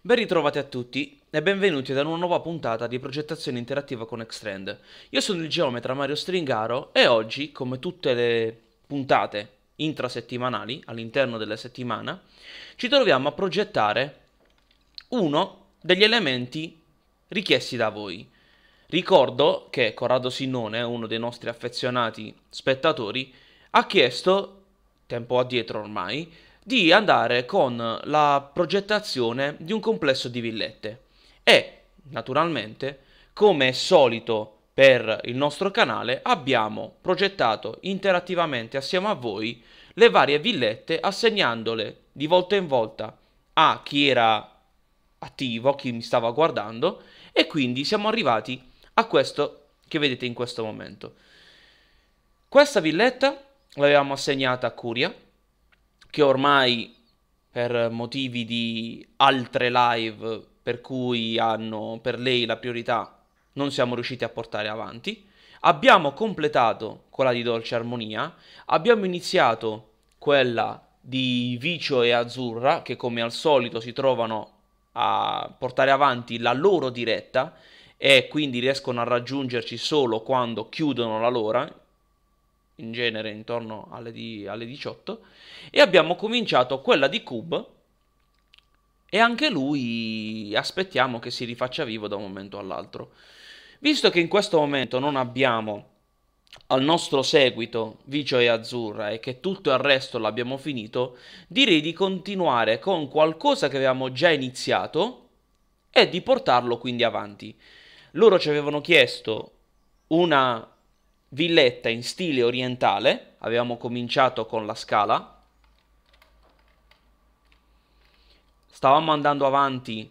Ben ritrovati a tutti e benvenuti ad una nuova puntata di progettazione interattiva con Xtrend. Io sono il geometra Mario Stringaro e oggi, come tutte le puntate intrasettimanali all'interno della settimana, ci troviamo a progettare uno degli elementi richiesti da voi. Ricordo che Corrado Sinnone, uno dei nostri affezionati spettatori, ha chiesto, tempo addietro ormai, di andare con la progettazione di un complesso di villette e naturalmente come è solito per il nostro canale abbiamo progettato interattivamente assieme a voi le varie villette assegnandole di volta in volta a chi era attivo, chi mi stava guardando e quindi siamo arrivati a questo che vedete in questo momento. Questa villetta l'avevamo assegnata a Curia, che ormai per motivi di altre live per cui hanno per lei la priorità non siamo riusciti a portare avanti. Abbiamo completato quella di Dolce Armonia, abbiamo iniziato quella di Vicio e Azzurra che come al solito si trovano a portare avanti la loro diretta e quindi riescono a raggiungerci solo quando chiudono la loro, in genere intorno alle, di, alle 18, e abbiamo cominciato quella di Cube, e anche lui aspettiamo che si rifaccia vivo da un momento all'altro. Visto che in questo momento non abbiamo al nostro seguito Vicio e Azzurra e che tutto il resto l'abbiamo finito, direi di continuare con qualcosa che avevamo già iniziato e di portarlo quindi avanti. Loro ci avevano chiesto una villetta in stile orientale, avevamo cominciato con la scala, stavamo andando avanti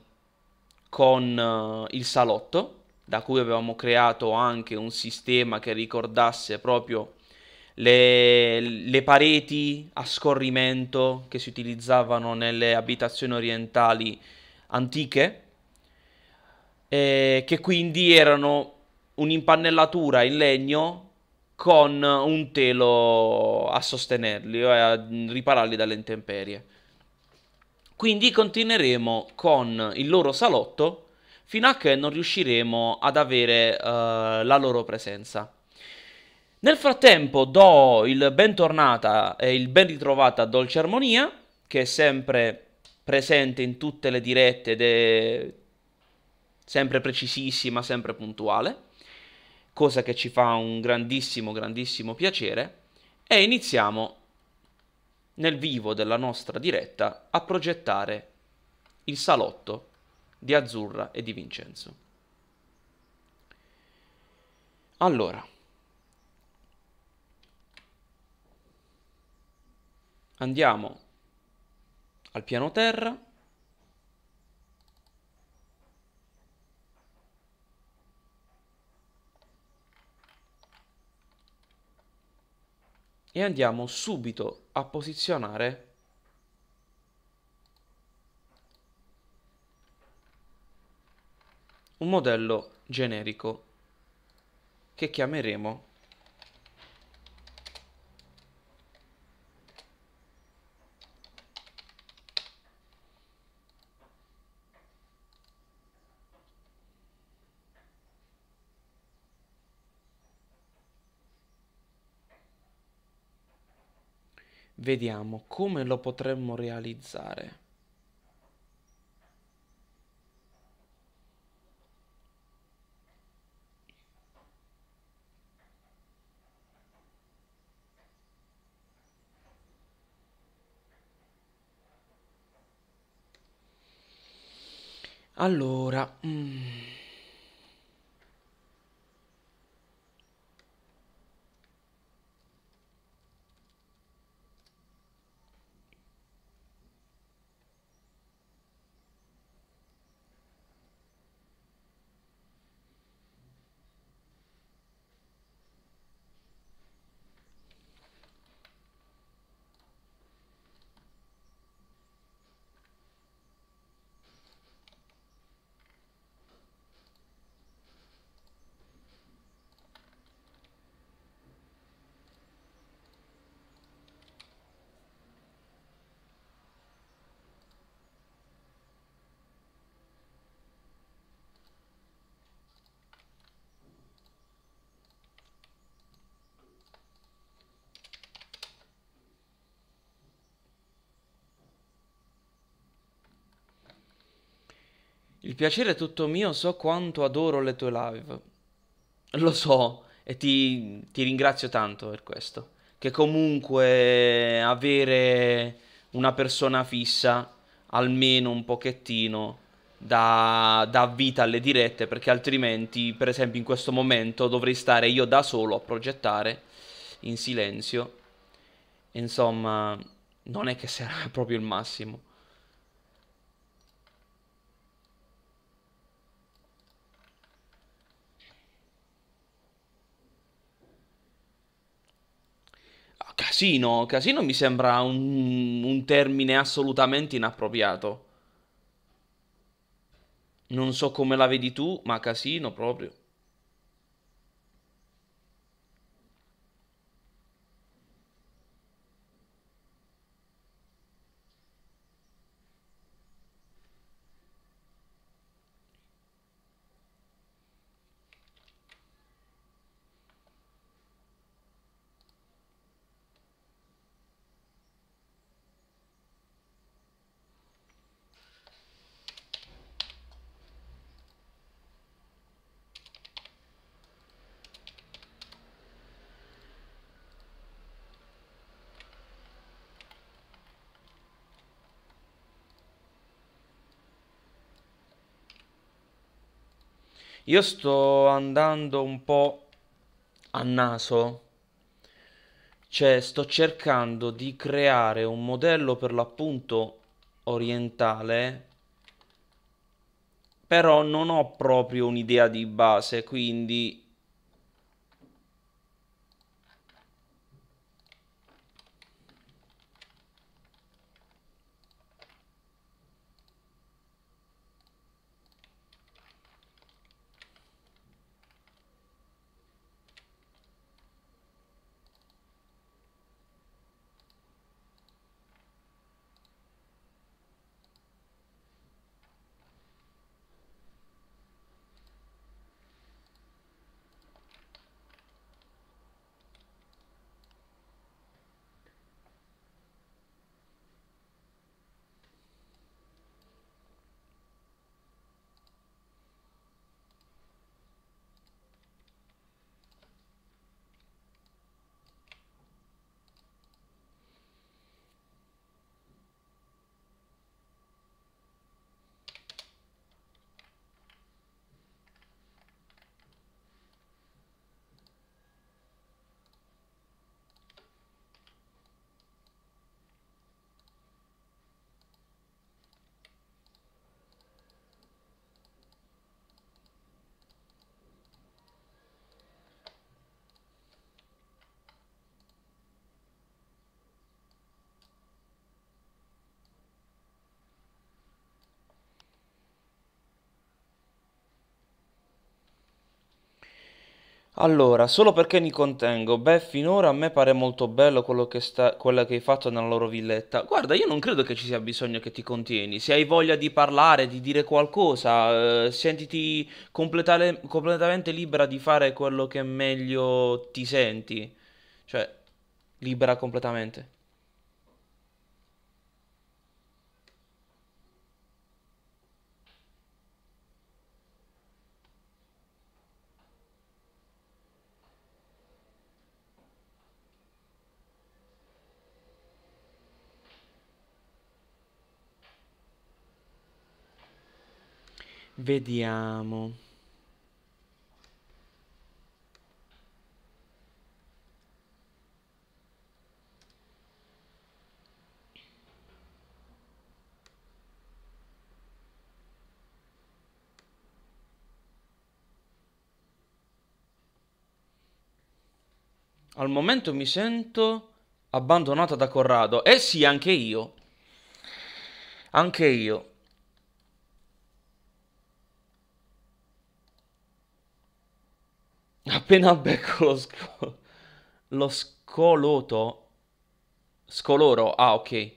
con uh, il salotto, da cui avevamo creato anche un sistema che ricordasse proprio le, le pareti a scorrimento che si utilizzavano nelle abitazioni orientali antiche, eh, che quindi erano un'impannellatura in legno con un telo a sostenerli o a ripararli dalle intemperie. Quindi continueremo con il loro salotto fino a che non riusciremo ad avere uh, la loro presenza. Nel frattempo do il bentornata e il ben ritrovata a Dolce Armonia, che è sempre presente in tutte le dirette ed è sempre precisissima, sempre puntuale cosa che ci fa un grandissimo, grandissimo piacere, e iniziamo nel vivo della nostra diretta a progettare il salotto di Azzurra e di Vincenzo. Allora, andiamo al piano terra e andiamo subito a posizionare un modello generico che chiameremo Vediamo come lo potremmo realizzare. Allora, mm. piacere è tutto mio, so quanto adoro le tue live. Lo so e ti, ti ringrazio tanto per questo. Che comunque avere una persona fissa, almeno un pochettino, da, da, vita alle dirette perché altrimenti, per esempio, in questo momento dovrei stare io da solo a progettare in silenzio. Insomma, non è che sarà proprio il massimo. Casino, casino mi sembra un, un termine assolutamente inappropriato. Non so come la vedi tu, ma casino proprio. Io sto andando un po' a naso, cioè sto cercando di creare un modello per l'appunto orientale, però non ho proprio un'idea di base, quindi Allora, solo perché mi contengo. Beh, finora a me pare molto bello quello che, sta, quello che hai fatto nella loro villetta. Guarda, io non credo che ci sia bisogno che ti contieni. Se hai voglia di parlare, di dire qualcosa, eh, sentiti completamente libera di fare quello che meglio ti senti. Cioè, libera completamente. Vediamo. Al momento mi sento abbandonata da Corrado. Eh sì, anche io. Anche io. Appena becco lo, sco- lo scoloto. Scoloro. Ah, ok.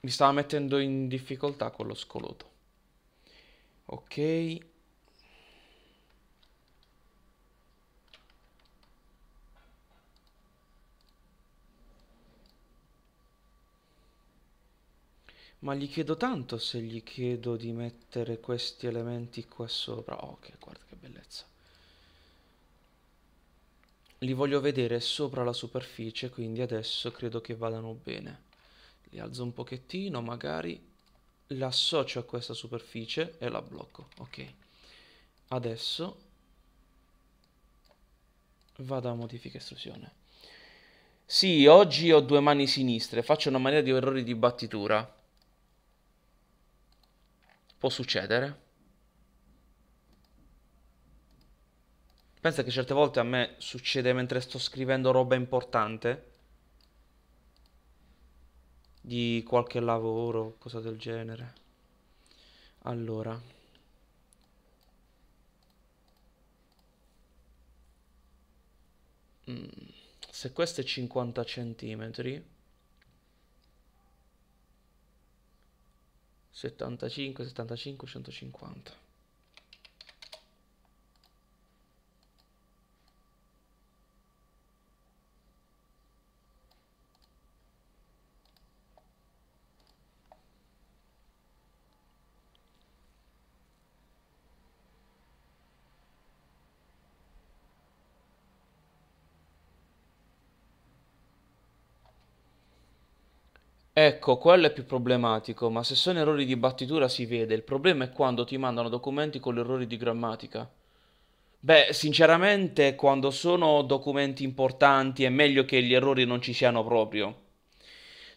Mi stava mettendo in difficoltà con lo scoloto. Ok. Ma gli chiedo tanto se gli chiedo di mettere questi elementi qua sopra. Oh, che guarda che bellezza. Li voglio vedere sopra la superficie, quindi adesso credo che vadano bene. Li alzo un pochettino, magari l'associo a questa superficie e la blocco. Ok. Adesso vado a modifica estrusione. Sì, oggi ho due mani sinistre, faccio una maniera di errori di battitura. Può succedere. Pensa che certe volte a me succede mentre sto scrivendo roba importante. Di qualche lavoro, cosa del genere. Allora... Mm, se questo è 50 centimetri 75, 75, 150. Ecco, quello è più problematico, ma se sono errori di battitura si vede. Il problema è quando ti mandano documenti con errori di grammatica. Beh, sinceramente, quando sono documenti importanti è meglio che gli errori non ci siano proprio.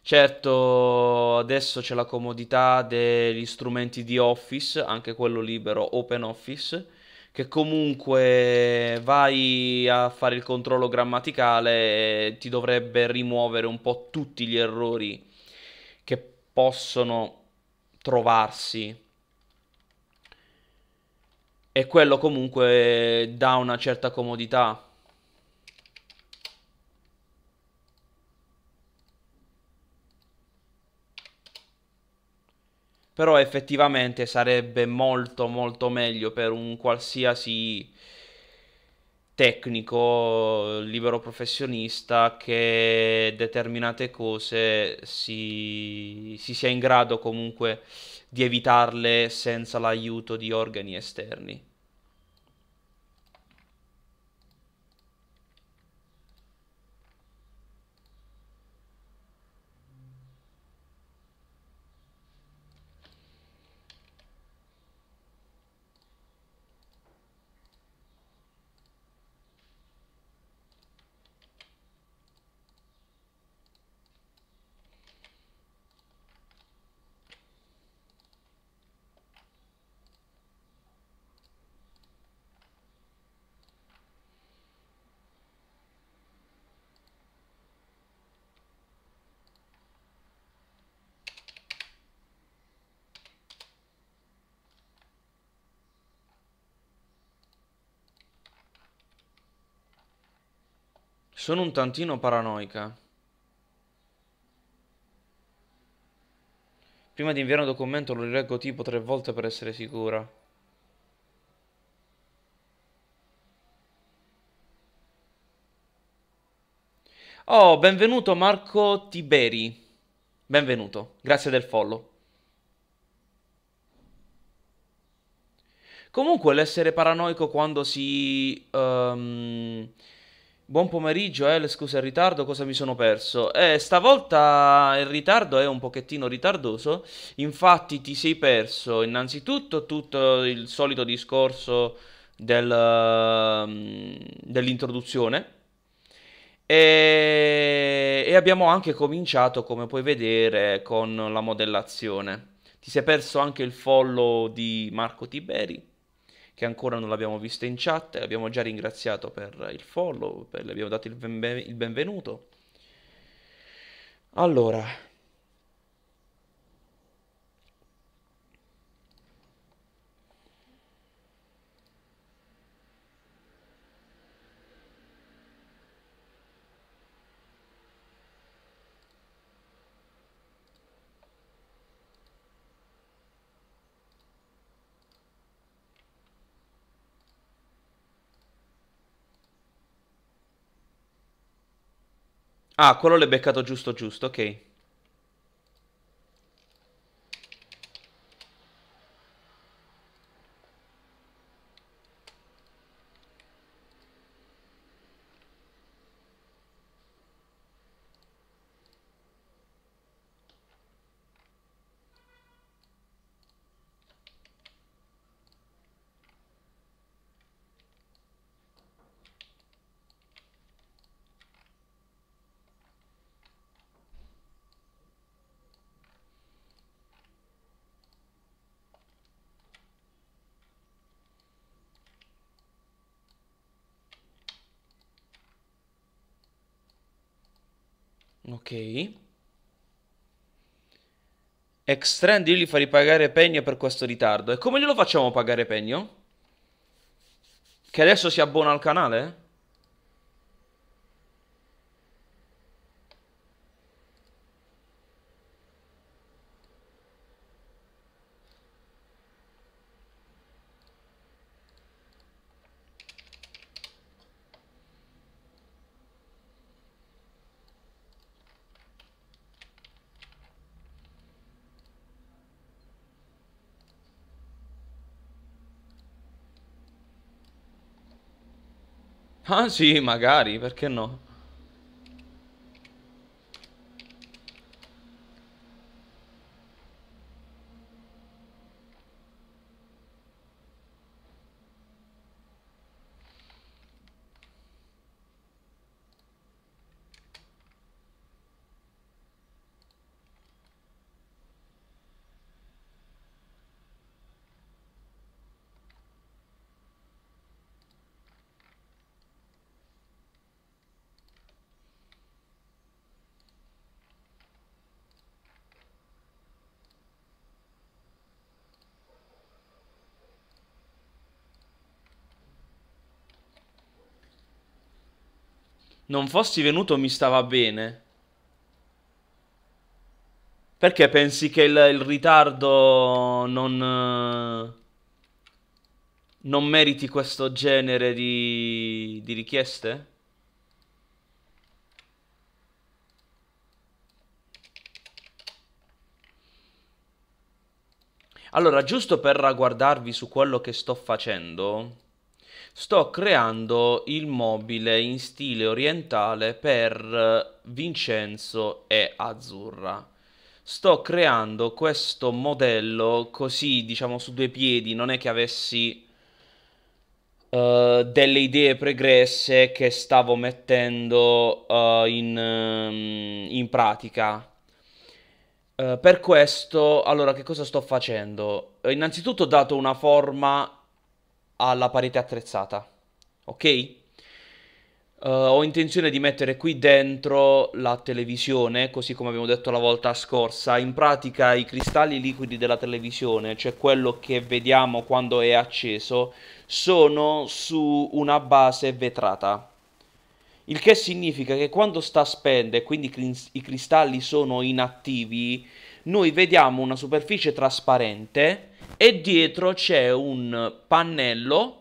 Certo, adesso c'è la comodità degli strumenti di Office, anche quello libero, Open Office, che comunque vai a fare il controllo grammaticale e ti dovrebbe rimuovere un po' tutti gli errori possono trovarsi e quello comunque dà una certa comodità. Però effettivamente sarebbe molto molto meglio per un qualsiasi tecnico, libero professionista, che determinate cose si, si sia in grado comunque di evitarle senza l'aiuto di organi esterni. Sono un tantino paranoica. Prima di inviare un documento lo rileggo tipo tre volte per essere sicura. Oh, benvenuto Marco Tiberi. Benvenuto, grazie del follow. Comunque l'essere paranoico quando si... Um, Buon pomeriggio, eh, scusa il ritardo, cosa mi sono perso? Eh, stavolta il ritardo è un pochettino ritardoso, infatti ti sei perso innanzitutto tutto il solito discorso del, mm, dell'introduzione e, e abbiamo anche cominciato, come puoi vedere, con la modellazione. Ti sei perso anche il follow di Marco Tiberi che ancora non l'abbiamo vista in chat, l'abbiamo già ringraziato per il follow, per, le abbiamo dato il, benven- il benvenuto. Allora, Ah, quello l'hai beccato giusto giusto, ok. Extrendi gli fa ripagare Pegno per questo ritardo. E come glielo facciamo pagare Pegno? Che adesso si abbona al canale? Ah sì, magari, perché no? non fossi venuto mi stava bene. Perché pensi che il, il ritardo non... Non meriti questo genere di, di richieste? Allora, giusto per ragguardarvi su quello che sto facendo, sto creando il mobile in stile orientale per eh, Vincenzo e Azzurra. Sto creando questo modello così, diciamo, su due piedi, non è che avessi uh, delle idee pregresse che stavo mettendo uh, in, um, in, pratica. Uh, per questo, allora, che cosa sto facendo? Innanzitutto ho dato una forma alla parete attrezzata. Ok? Uh, ho intenzione di mettere qui dentro la televisione, così come abbiamo detto la volta scorsa. In pratica i cristalli liquidi della televisione, cioè quello che vediamo quando è acceso, sono su una base vetrata. Il che significa che quando sta spenta e quindi i cristalli sono inattivi, noi vediamo una superficie trasparente e dietro c'è un pannello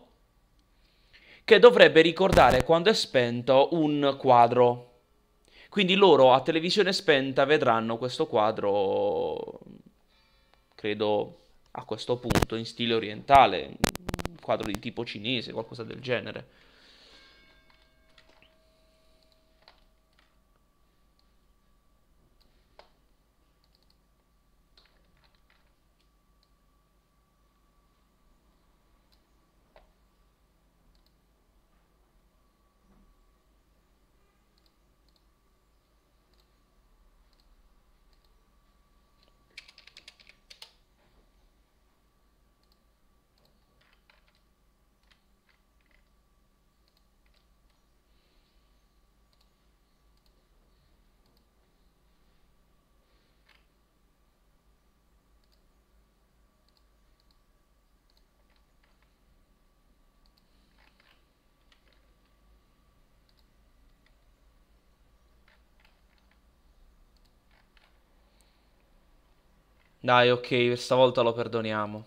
che dovrebbe ricordare quando è spento un quadro. Quindi loro a televisione spenta vedranno questo quadro, credo a questo punto, in stile orientale, un quadro di tipo cinese, qualcosa del genere. Dai, ok, stavolta lo perdoniamo.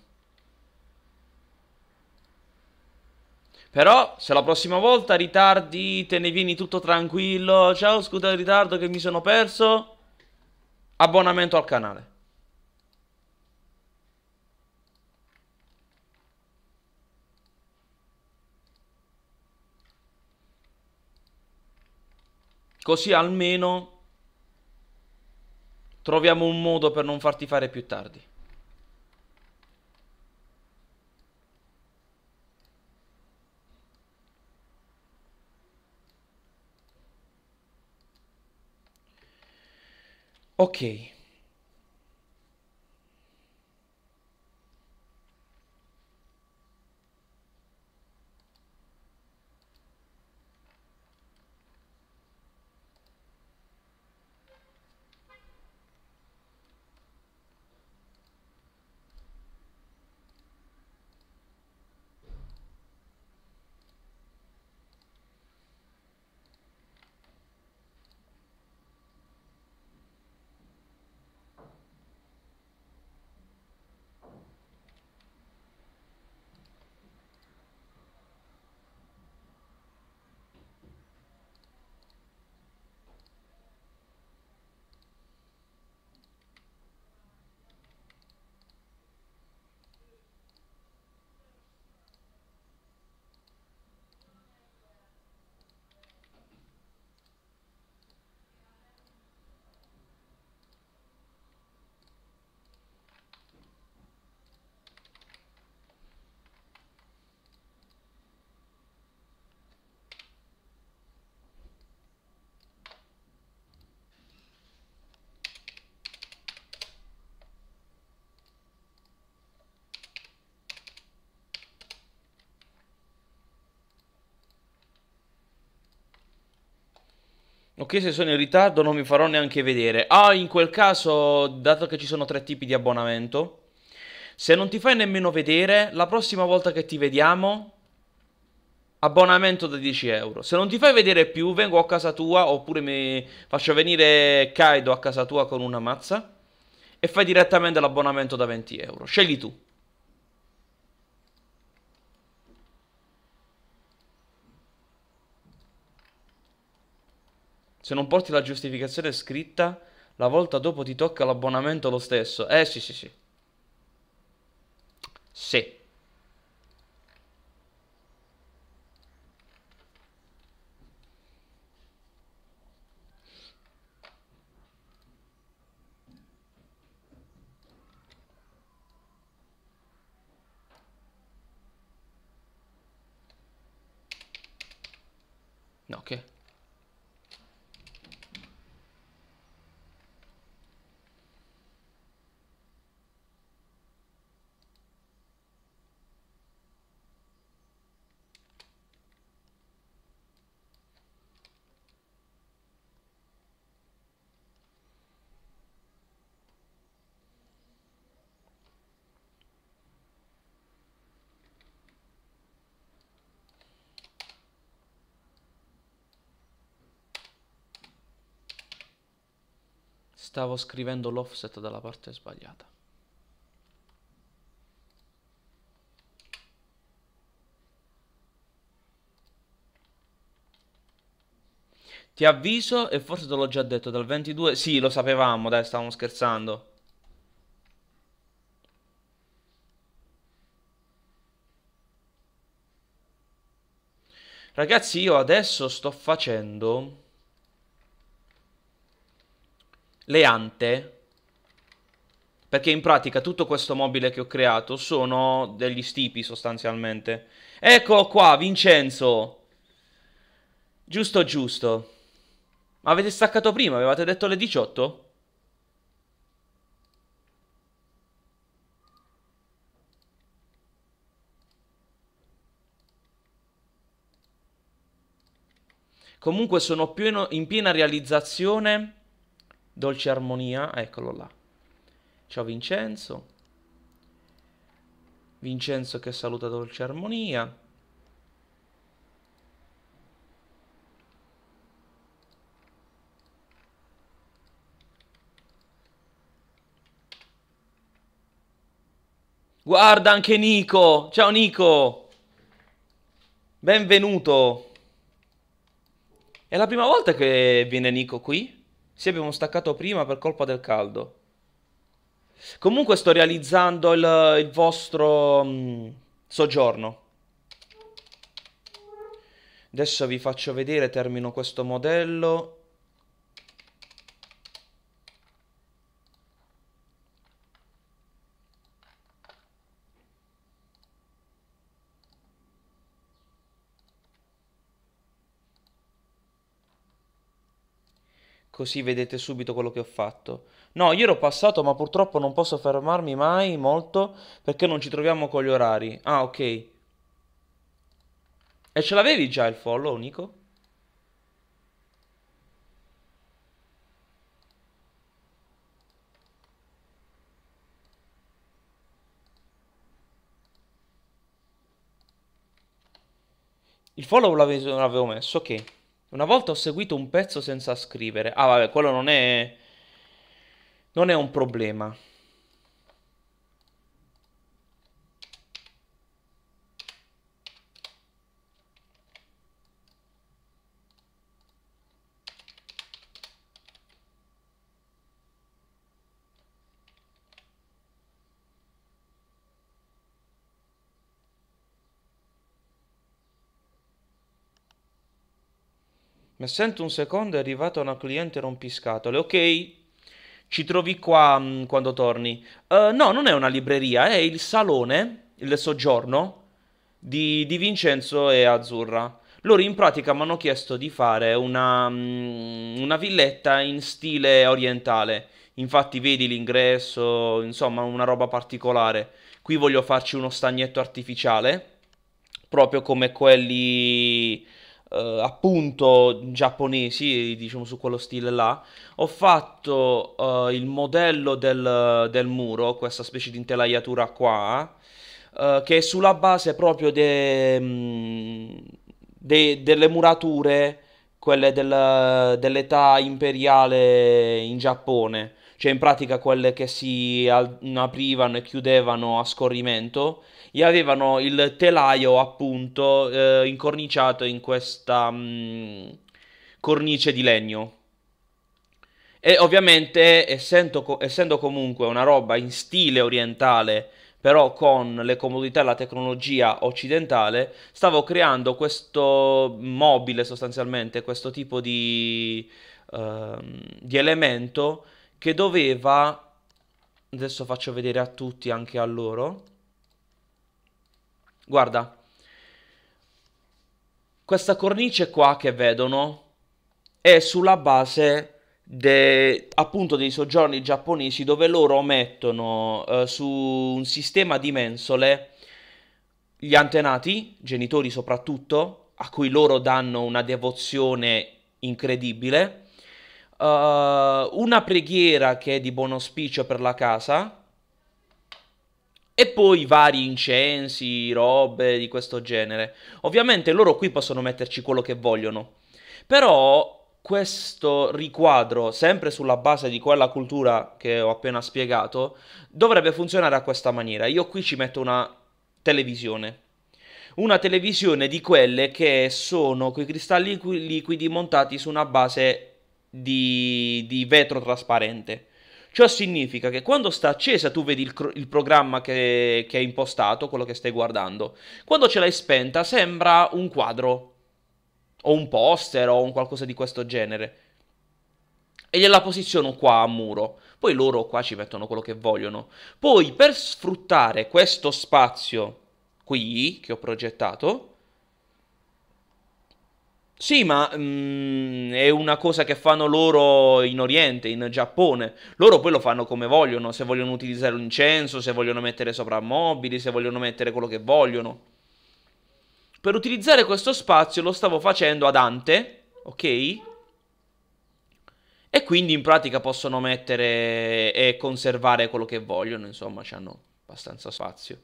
Però, se la prossima volta ritardi, te ne vieni tutto tranquillo. Ciao, scusa il ritardo che mi sono perso. Abbonamento al canale. Così almeno Troviamo un modo per non farti fare più tardi. Ok. Ok, se sono in ritardo non mi farò neanche vedere. Ah, in quel caso, dato che ci sono tre tipi di abbonamento, se non ti fai nemmeno vedere, la prossima volta che ti vediamo, abbonamento da 10 euro. Se non ti fai vedere più, vengo a casa tua oppure mi faccio venire Kaido a casa tua con una mazza e fai direttamente l'abbonamento da 20 euro. Scegli tu. Se non porti la giustificazione scritta, la volta dopo ti tocca l'abbonamento lo stesso. Eh sì, sì, sì. Sì. Stavo scrivendo l'offset dalla parte sbagliata. Ti avviso, e forse te l'ho già detto, dal 22... Sì, lo sapevamo, dai, stavamo scherzando. Ragazzi, io adesso sto facendo le ante, perché in pratica tutto questo mobile che ho creato sono degli stipi sostanzialmente. Ecco qua, Vincenzo! Giusto, giusto. Ma avete staccato prima, avevate detto le 18? Comunque sono in piena realizzazione Dolce Armonia, eccolo là. Ciao Vincenzo. Vincenzo che saluta Dolce Armonia. Guarda anche Nico! Ciao Nico! Benvenuto! È la prima volta che viene Nico qui? Sì, abbiamo staccato prima per colpa del caldo. Comunque sto realizzando il, il vostro mh, mm, soggiorno. Adesso vi faccio vedere, termino questo modello. così vedete subito quello che ho fatto. No, io ero passato, ma purtroppo non posso fermarmi mai molto perché non ci troviamo con gli orari. Ah, ok. E ce l'avevi già il follow, Nico? Il follow l'avevo messo, ok. Una volta ho seguito un pezzo senza scrivere. Ah, vabbè, quello non è... Non è un problema. Mi sento un secondo, è arrivata una cliente rompiscatole, ok? Ci trovi qua mh, mm, quando torni. Uh, no, non è una libreria, è il salone, il soggiorno di, di Vincenzo e Azzurra. Loro in pratica mi hanno chiesto di fare una, mh, mm, una villetta in stile orientale. Infatti vedi l'ingresso, insomma una roba particolare. Qui voglio farci uno stagnetto artificiale, proprio come quelli eh, appunto giapponesi, diciamo su quello stile là, ho fatto eh, il modello del, del, muro, questa specie di intelaiatura qua, eh, che è sulla base proprio de, mm, de, delle murature, quelle del, dell'età imperiale in Giappone, cioè in pratica quelle che si aprivano e chiudevano a scorrimento e avevano il telaio appunto eh, incorniciato in questa mh, mm, cornice di legno. E ovviamente essendo, essendo comunque una roba in stile orientale, però con le comodità e la tecnologia occidentale, stavo creando questo mobile sostanzialmente, questo tipo di, uh, di elemento che doveva adesso faccio vedere a tutti anche a loro Guarda, questa cornice qua che vedono è sulla base de, appunto dei soggiorni giapponesi dove loro mettono eh, su un sistema di mensole gli antenati, genitori soprattutto, a cui loro danno una devozione incredibile, uh, una preghiera che è di buon auspicio per la casa, e poi vari incensi, robe di questo genere. Ovviamente loro qui possono metterci quello che vogliono. Però questo riquadro, sempre sulla base di quella cultura che ho appena spiegato, dovrebbe funzionare a questa maniera. Io qui ci metto una televisione. Una televisione di quelle che sono quei cristalli liquidi montati su una base di, di vetro trasparente. Ciò significa che quando sta accesa tu vedi il, il programma che, che hai impostato, quello che stai guardando. Quando ce l'hai spenta sembra un quadro, o un poster, o un qualcosa di questo genere. E gliela posiziono qua a muro. Poi loro qua ci mettono quello che vogliono. Poi per sfruttare questo spazio qui, che ho progettato, sì, ma mm, è una cosa che fanno loro in Oriente, in Giappone. Loro poi lo fanno come vogliono, se vogliono utilizzare un incenso, se vogliono mettere soprammobili, se vogliono mettere quello che vogliono. Per utilizzare questo spazio lo stavo facendo ad ante, ok? E quindi in pratica possono mettere e conservare quello che vogliono, insomma, hanno abbastanza spazio.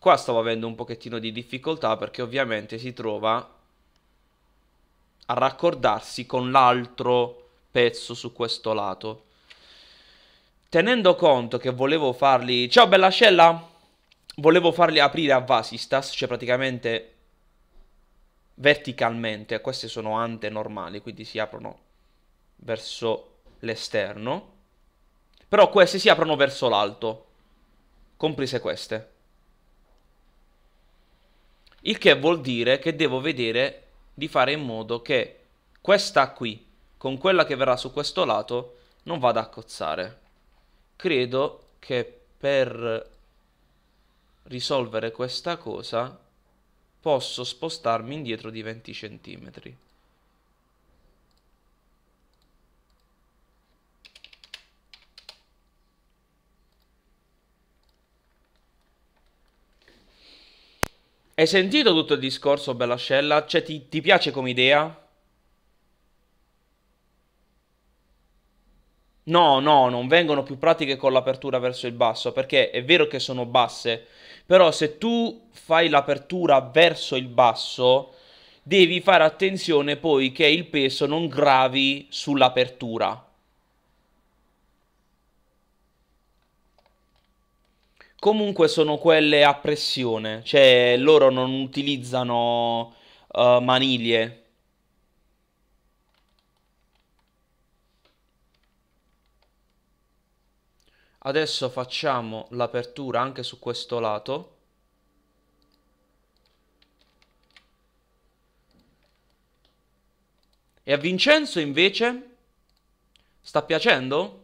Qua stavo avendo un pochettino di difficoltà perché ovviamente si trova a raccordarsi con l'altro pezzo su questo lato. Tenendo conto che volevo farli... Ciao bella scella! Volevo farli aprire a Vasistas, cioè praticamente verticalmente. Queste sono ante normali, quindi si aprono verso l'esterno. Però queste si aprono verso l'alto, comprese queste. Il che vuol dire che devo vedere di fare in modo che questa qui, con quella che verrà su questo lato, non vada a cozzare. Credo che per risolvere questa cosa posso spostarmi indietro di 20 cm. Hai sentito tutto il discorso, Bellascella? Cioè, ti, ti piace come idea? No, no, non vengono più pratiche con l'apertura verso il basso, perché è vero che sono basse, però se tu fai l'apertura verso il basso, devi fare attenzione poi che il peso non gravi sull'apertura. comunque sono quelle a pressione, cioè loro non utilizzano uh, maniglie. Adesso facciamo l'apertura anche su questo lato. E a Vincenzo invece sta piacendo?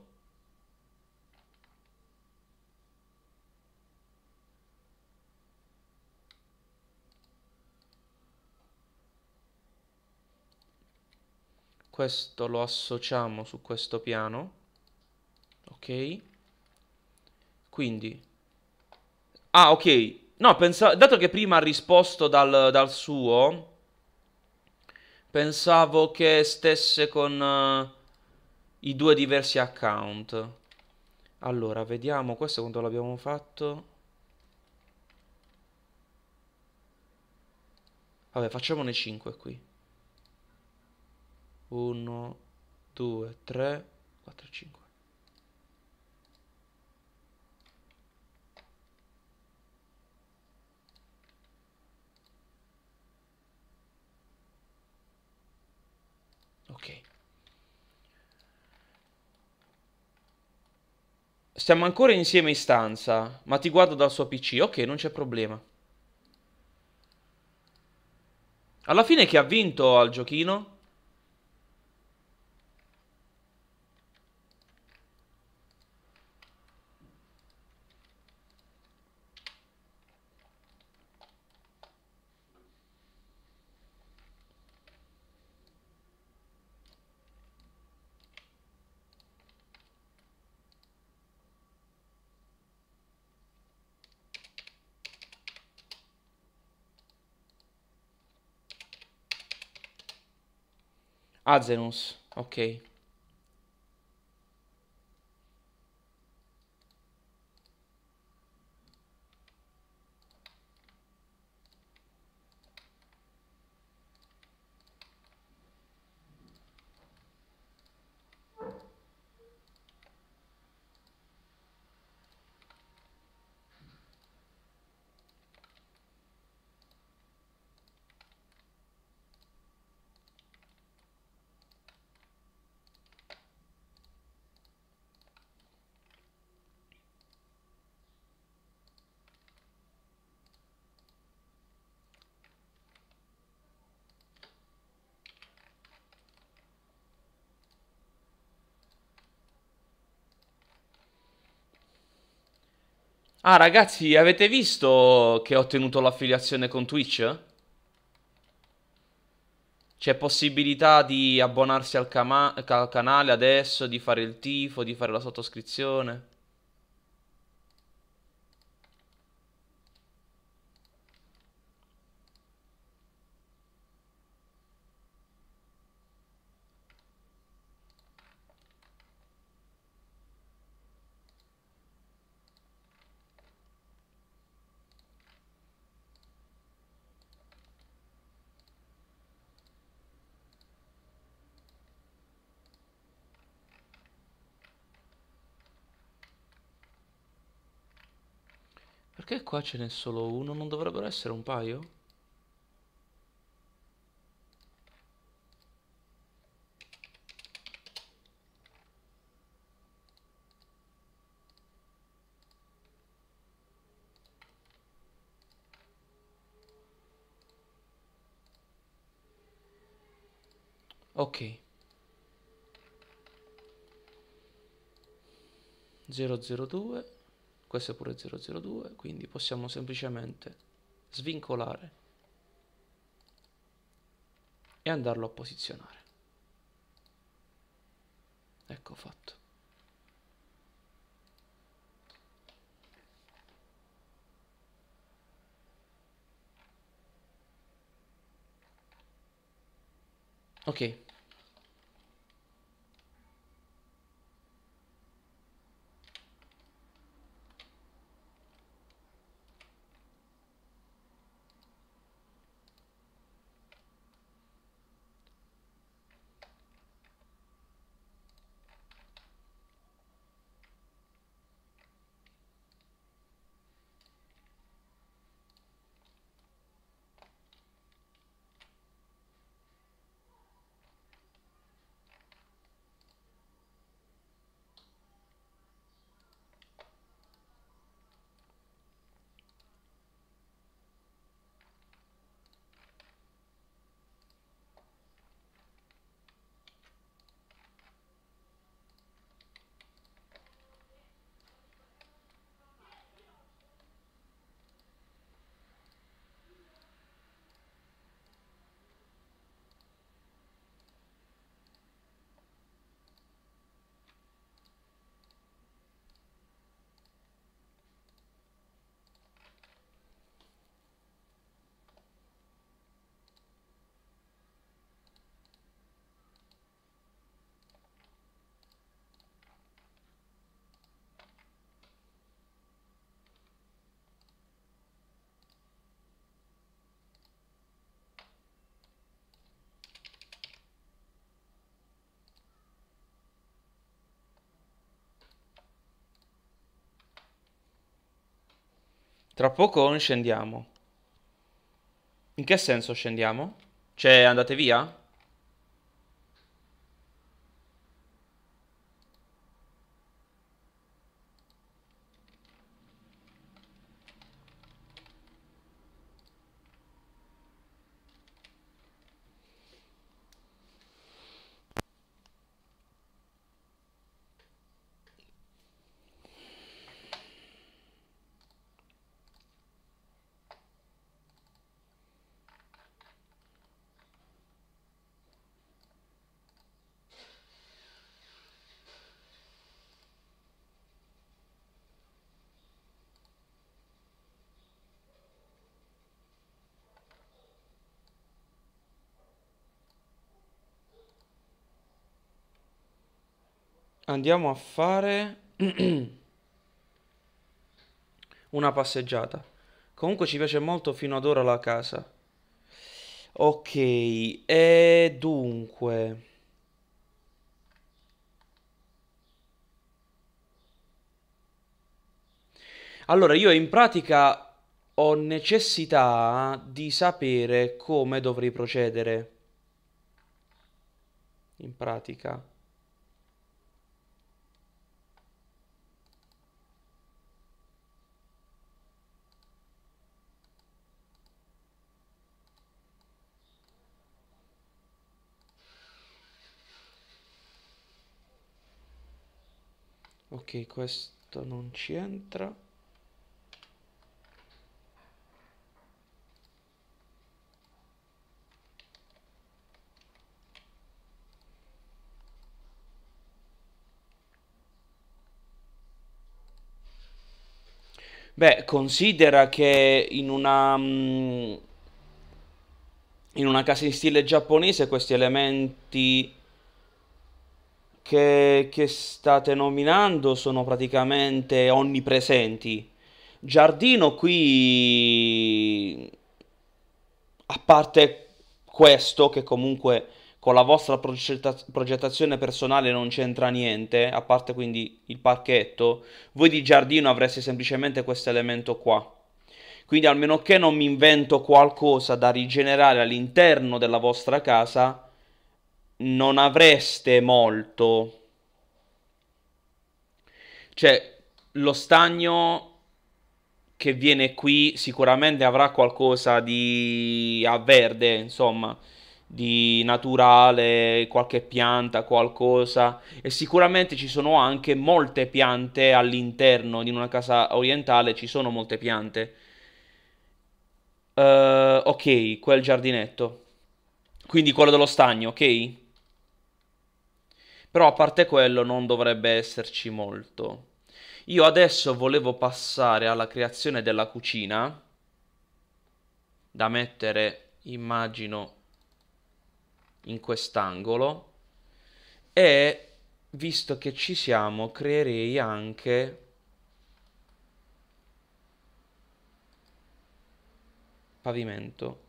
questo lo associamo su questo piano, ok? Quindi, ah ok, no, pensavo, dato che prima ha risposto dal, dal suo, pensavo che stesse con uh, i due diversi account. Allora, vediamo, questo quanto l'abbiamo fatto? Vabbè, facciamone 5 qui. 1, 2, 3, 4, 5. Ok. Stiamo ancora insieme in stanza, ma ti guardo dal suo PC. Ok, non c'è problema. Alla fine chi ha vinto al giochino? Ah, Ok. Ah ragazzi, avete visto che ho ottenuto l'affiliazione con Twitch? C'è possibilità di abbonarsi al, al canale adesso, di fare il tifo, di fare la sottoscrizione. qua ce n'è solo uno, non dovrebbero essere un paio? Ok. 002 questo è pure 002 quindi possiamo semplicemente svincolare e andarlo a posizionare ecco fatto ok Tra poco scendiamo. In che senso scendiamo? Cioè, andate via? andiamo a fare una passeggiata. Comunque ci piace molto fino ad ora la casa. Ok, e dunque... Allora, io in pratica ho necessità di sapere come dovrei procedere. In pratica. ok questo non ci entra Beh, considera che in una, mm, in una casa in stile giapponese questi elementi che, che state nominando sono praticamente onnipresenti. Giardino qui, a parte questo, che comunque con la vostra progetta- progettazione personale non c'entra niente, a parte quindi il parchetto, voi di giardino avreste semplicemente questo elemento qua. Quindi almeno che non mi invento qualcosa da rigenerare all'interno della vostra casa, non avreste molto. Cioè, lo stagno che viene qui sicuramente avrà qualcosa di a verde, insomma, di naturale, qualche pianta, qualcosa. E sicuramente ci sono anche molte piante all'interno di una casa orientale, ci sono molte piante. Uh, ok, quel giardinetto. Quindi quello dello stagno, ok? Però a parte quello non dovrebbe esserci molto. Io adesso volevo passare alla creazione della cucina. Da mettere, immagino, in quest'angolo. E visto che ci siamo, creerei anche... Pavimento.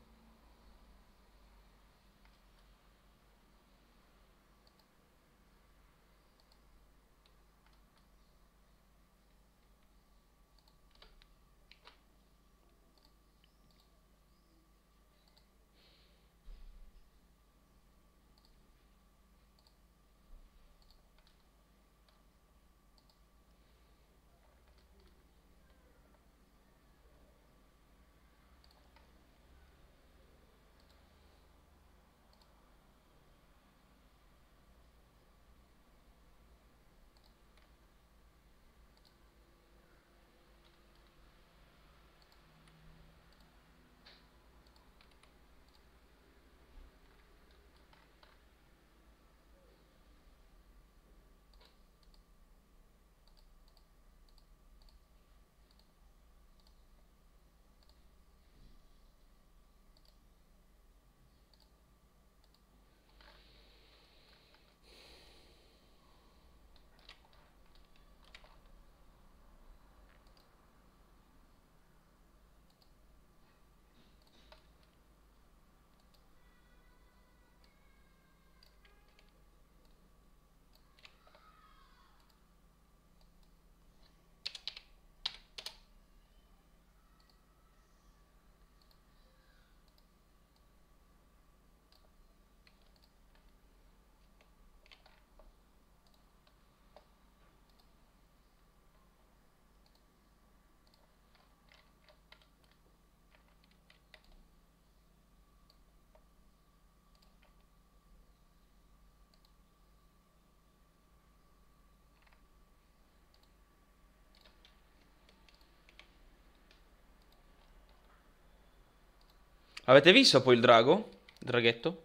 Avete visto poi il drago? draghetto?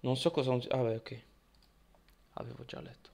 Non so cosa... Ah beh, ok. Avevo già letto.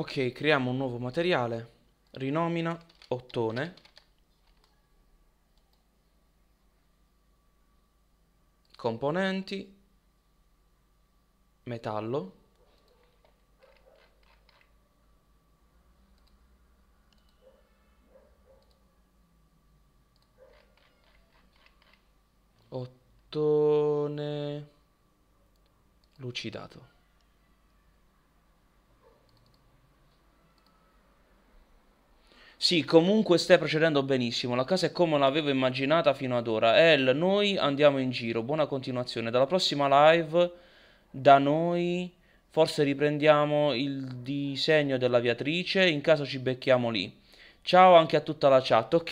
Ok, creiamo un nuovo materiale. Rinomina ottone. Componenti. Metallo. Ottone lucidato. Sì, comunque stai procedendo benissimo. La casa è come l'avevo immaginata fino ad ora. El, noi andiamo in giro. Buona continuazione. Dalla prossima live da noi forse riprendiamo il disegno dell'aviatrice. In caso ci becchiamo lì. Ciao anche a tutta la chat. Ok,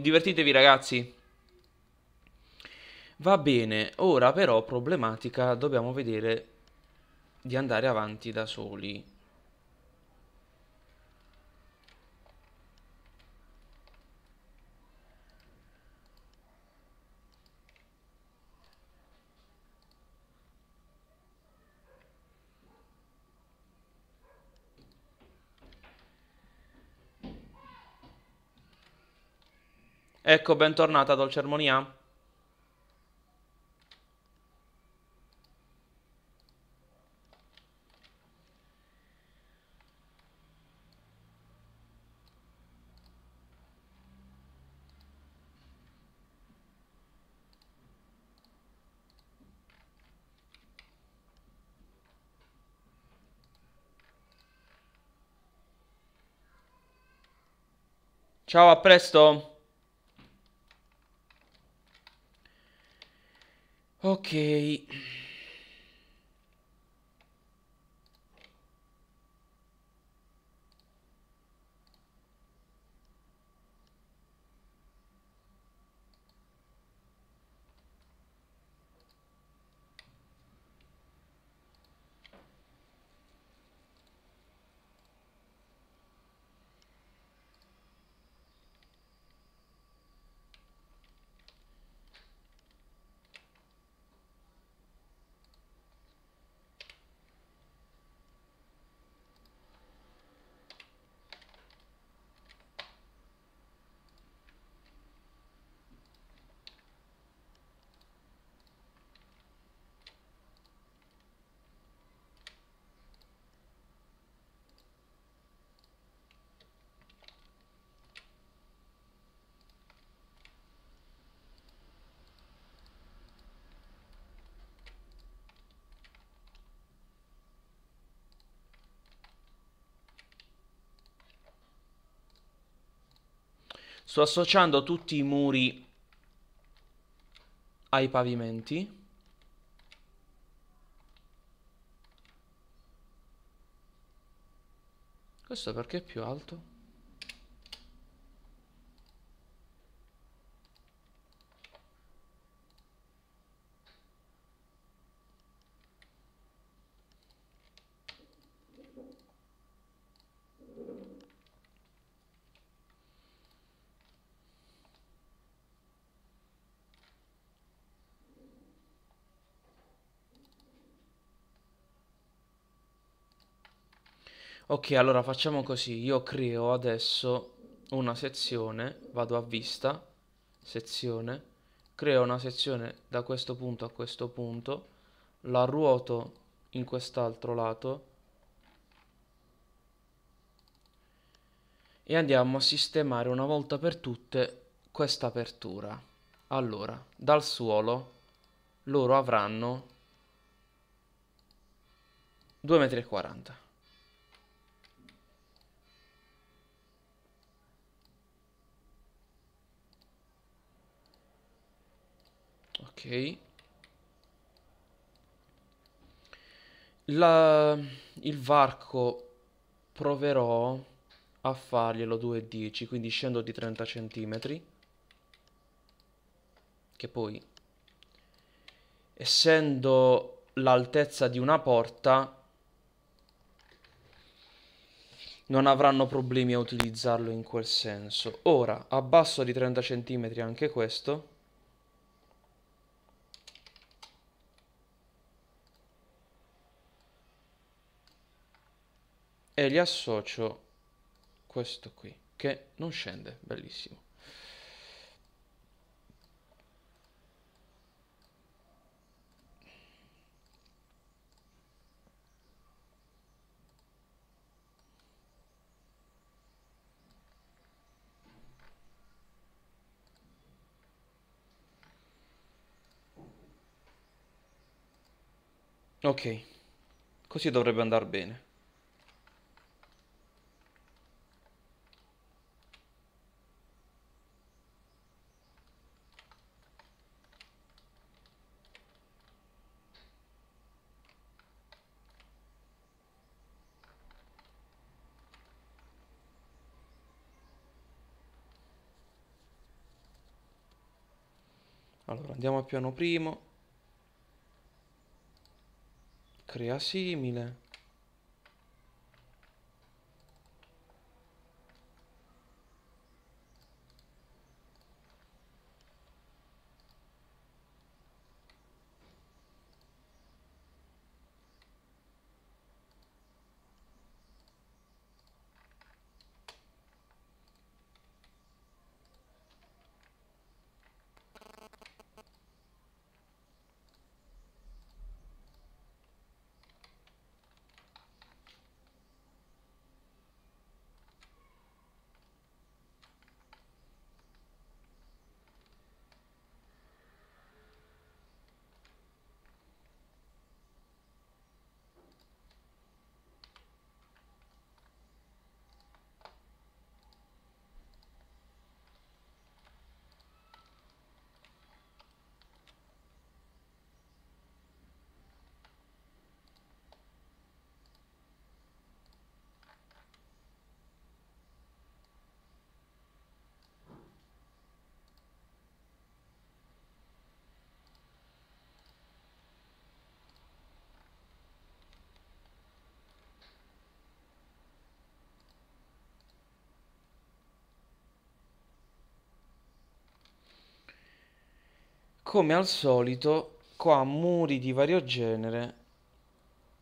divertitevi ragazzi. Va bene, ora però problematica, dobbiamo vedere di andare avanti da soli. Ecco, bentornata Dolce Armonia. Ciao, a presto! Ok. Sto associando tutti i muri ai pavimenti. Questo perché è più alto? Ok, allora facciamo così. Io creo adesso una sezione, vado a vista, sezione, creo una sezione da questo punto a questo punto, la ruoto in quest'altro lato e andiamo a sistemare una volta per tutte questa apertura. Allora, dal suolo loro avranno 2,40 m. Ok. La... Il varco proverò a farglielo 2,10, quindi scendo di 30 cm. Che poi, essendo l'altezza di una porta, non avranno problemi a utilizzarlo in quel senso. Ora, abbasso di 30 cm anche questo. e gli associo questo qui che non scende, bellissimo. Ok, così dovrebbe andare bene. Allora, andiamo al piano primo. Crea simile. come al solito qua muri di vario genere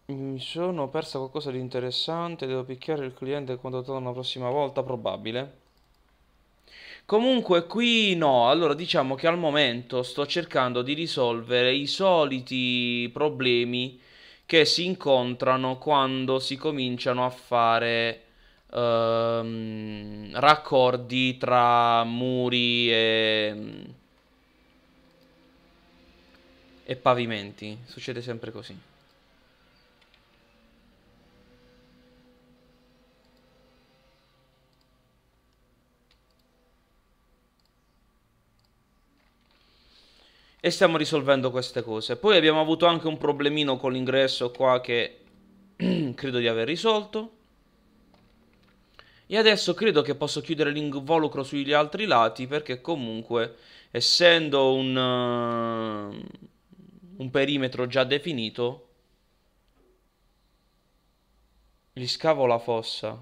mi sono perso qualcosa di interessante devo picchiare il cliente quando torno la prossima volta probabile comunque qui no allora diciamo che al momento sto cercando di risolvere i soliti problemi che si incontrano quando si cominciano a fare ehm, raccordi tra muri e e pavimenti. Succede sempre così. E stiamo risolvendo queste cose. Poi abbiamo avuto anche un problemino con l'ingresso qua che credo di aver risolto. E adesso credo che posso chiudere l'involucro sugli altri lati perché comunque essendo un... Uh un perimetro già definito, gli scavo la fossa.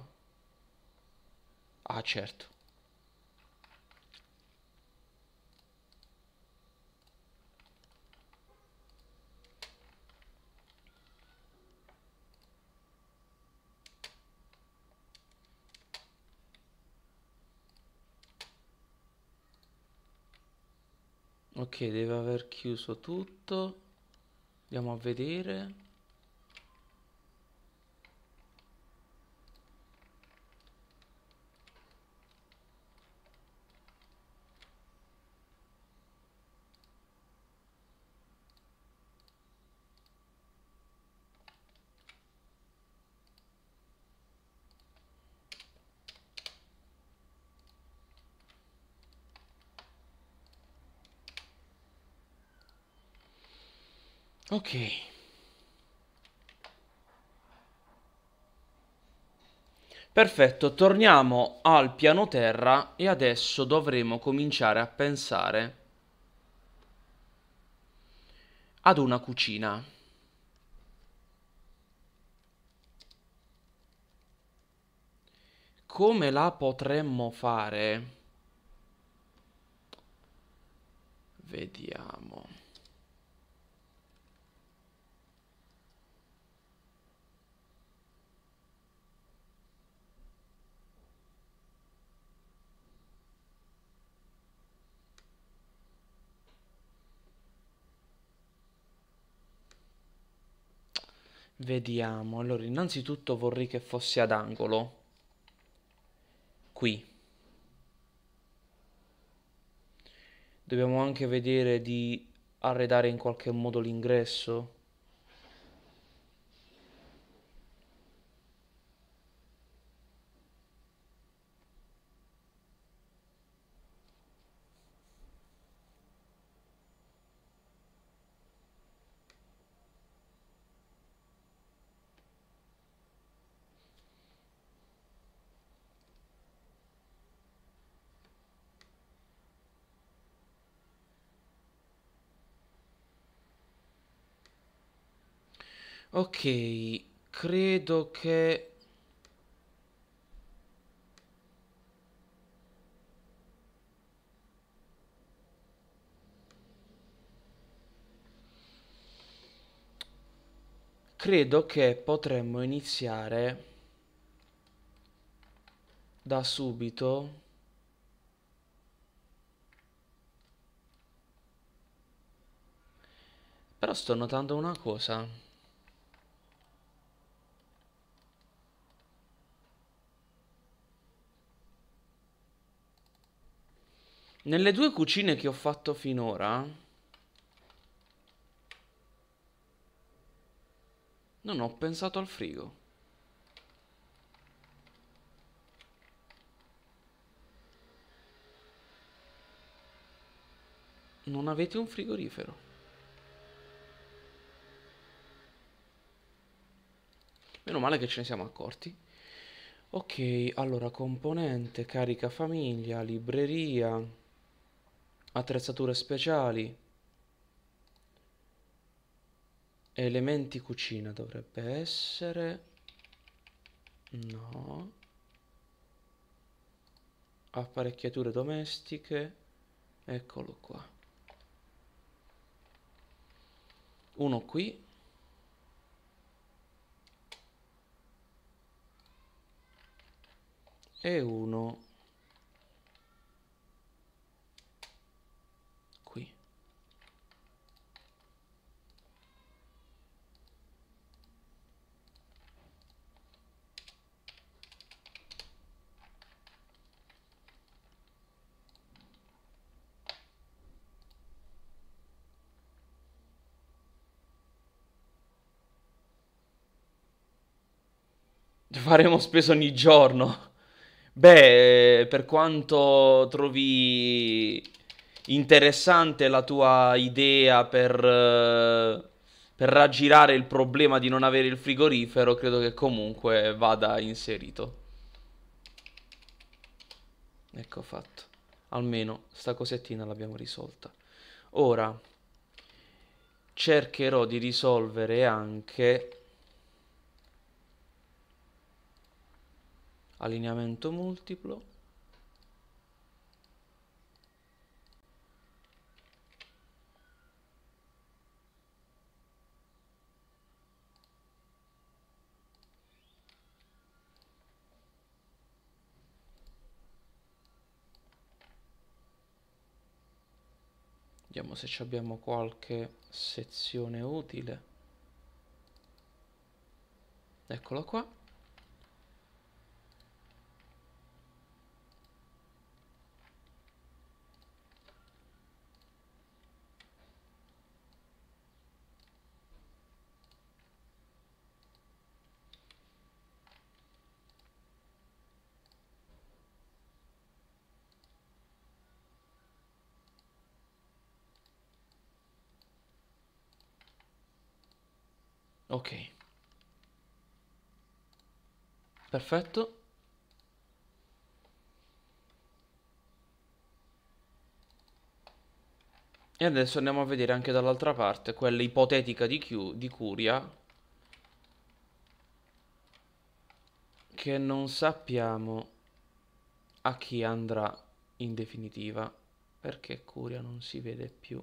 Ah, certo. Ok, deve aver chiuso tutto andiamo a vedere Ok. Perfetto, torniamo al piano terra e adesso dovremo cominciare a pensare ad una cucina. Come la potremmo fare? Vediamo. Vediamo, allora innanzitutto vorrei che fosse ad angolo, qui. Dobbiamo anche vedere di arredare in qualche modo l'ingresso. Ok, credo che... Credo che potremmo iniziare da subito però sto notando una cosa Nelle due cucine che ho fatto finora Non ho pensato al frigo Non avete un frigorifero Meno male che ce ne siamo accorti Ok, allora componente, carica famiglia, libreria attrezzature speciali, elementi cucina dovrebbe essere, no, apparecchiature domestiche, eccolo qua. Uno qui. E uno faremo spesa ogni giorno? Beh, eh, per quanto trovi interessante la tua idea per, eh, per raggirare il problema di non avere il frigorifero, credo che comunque vada inserito. Ecco fatto. Almeno sta cosettina l'abbiamo risolta. Ora cercherò di risolvere anche allineamento multiplo vediamo se abbiamo qualche sezione utile eccolo qua perfetto. E adesso andiamo a vedere anche dall'altra parte, quella ipotetica di, di Curia, che non sappiamo a chi andrà in definitiva perché Curia non si vede più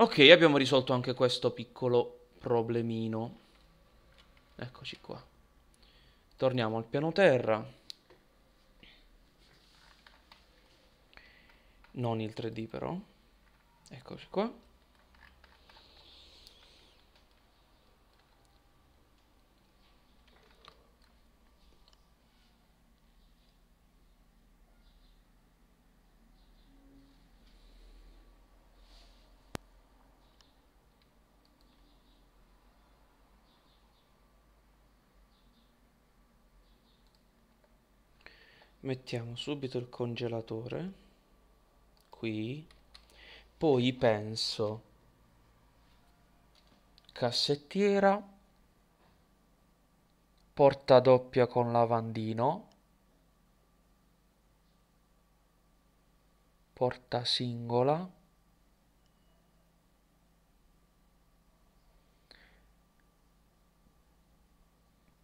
Ok, abbiamo risolto anche questo piccolo problemino. Eccoci qua. Torniamo al piano terra. Non il 3D però. Eccoci qua. mettiamo subito il congelatore qui poi penso cassettiera porta doppia con lavandino porta singola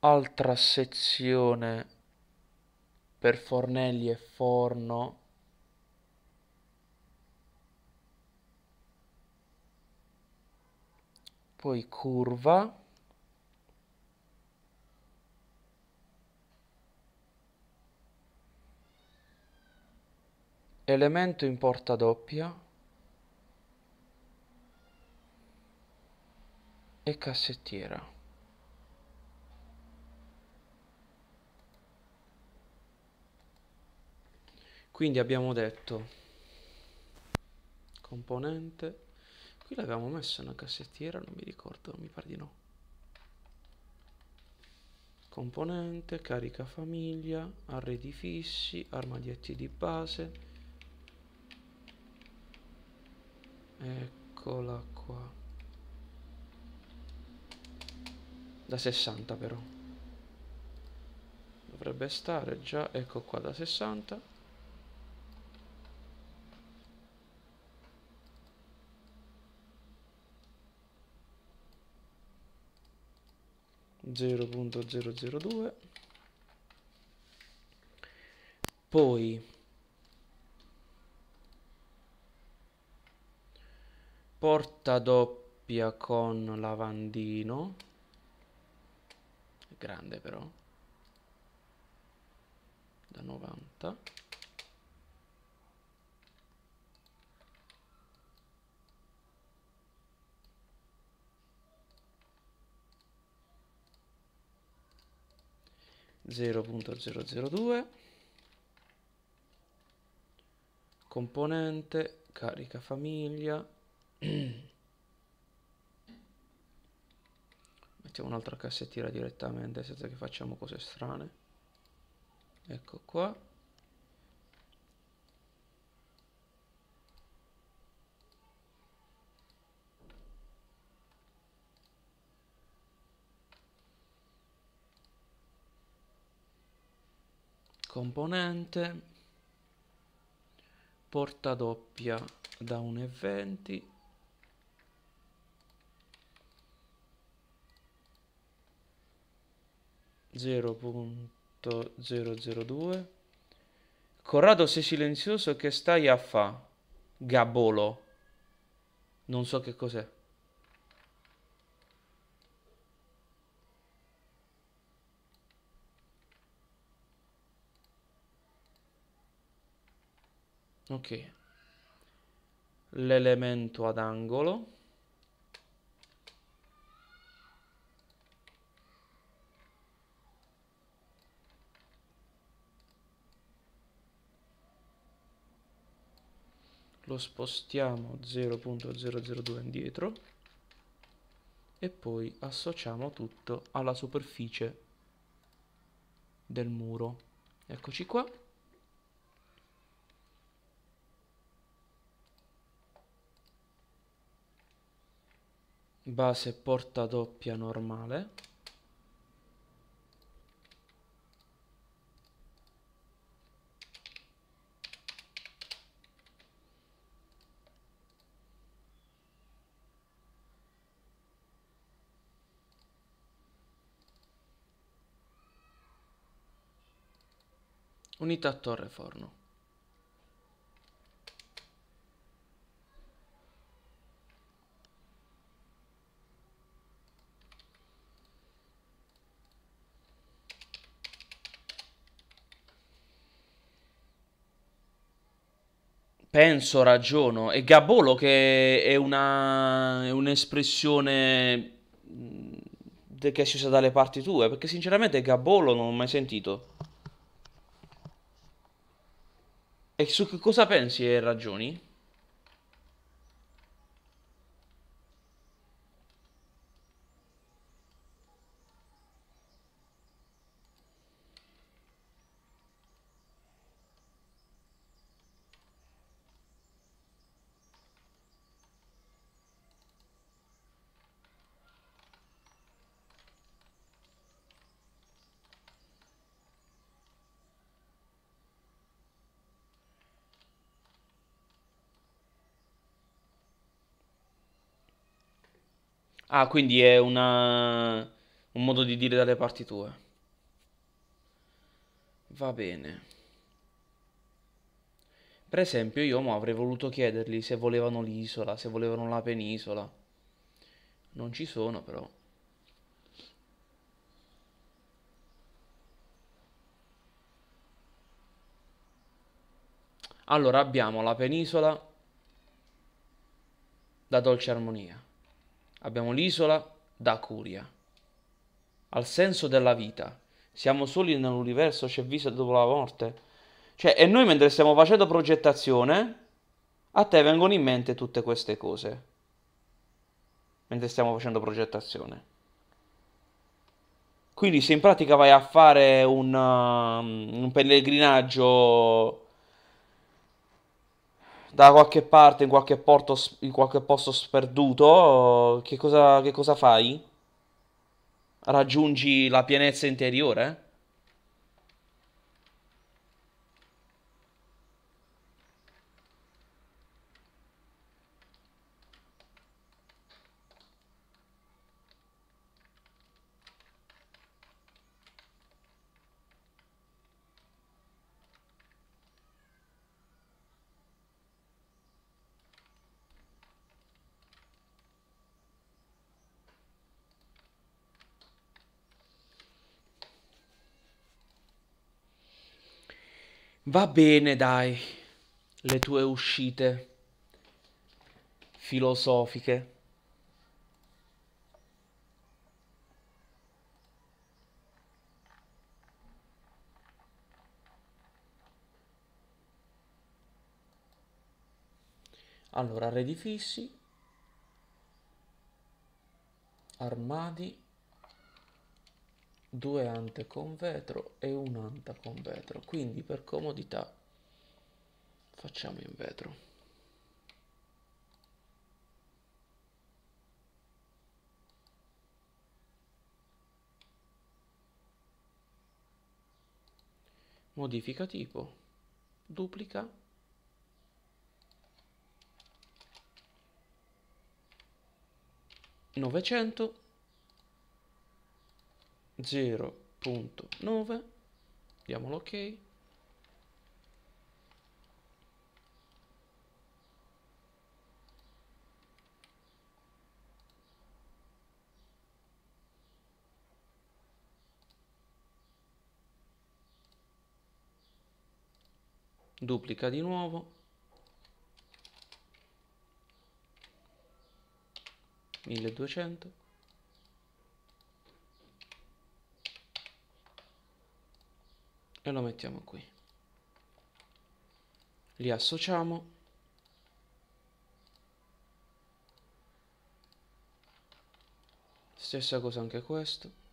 altra sezione per fornelli e forno. Poi curva. Elemento in porta doppia. E cassettiera. quindi abbiamo detto componente qui l'avevamo messa una cassettiera non mi ricordo mi pare di no componente carica famiglia arredi fissi armadietti di base eccola qua da 60 però dovrebbe stare già ecco qua da 60 0.002 poi porta doppia con lavandino grande però da 90 0.002 componente carica famiglia mettiamo un'altra cassettina direttamente senza che facciamo cose strane ecco qua componente porta doppia da 1,20 0.002 Corrado sei silenzioso che stai a fa Gabolo non so che cos'è ok l'elemento ad angolo lo spostiamo 0.002 indietro e poi associamo tutto alla superficie del muro eccoci qua base porta doppia normale unità torre forno penso, ragiono. E Gabolo che è, una, è un'espressione mm, che si usa dalle parti tue, perché sinceramente Gabolo non ho mai sentito. E su che cosa pensi e ragioni? Ah, quindi è una... un modo di dire dalle parti tue. Va bene. Per esempio, io mo avrei voluto chiedergli se volevano l'isola, se volevano la penisola. Non ci sono, però. Allora abbiamo la penisola, la dolce armonia abbiamo l'isola da Curia. Al senso della vita. Siamo soli nell'universo, c'è vita dopo la morte. Cioè, e noi mentre stiamo facendo progettazione, a te vengono in mente tutte queste cose. Mentre stiamo facendo progettazione. Quindi se in pratica vai a fare un, um, un pellegrinaggio da qualche parte, in qualche, porto, in qualche posto sperduto, che cosa, che cosa fai? Raggiungi la pienezza interiore? Va bene, dai, le tue uscite filosofiche. Allora, arredi fissi, armadi, due ante con vetro e un'anta con vetro quindi per comodità facciamo in vetro modifica tipo duplica novecento 0.9 diamo l'ok duplica di nuovo milleduecento e lo mettiamo qui li associamo stessa cosa anche questo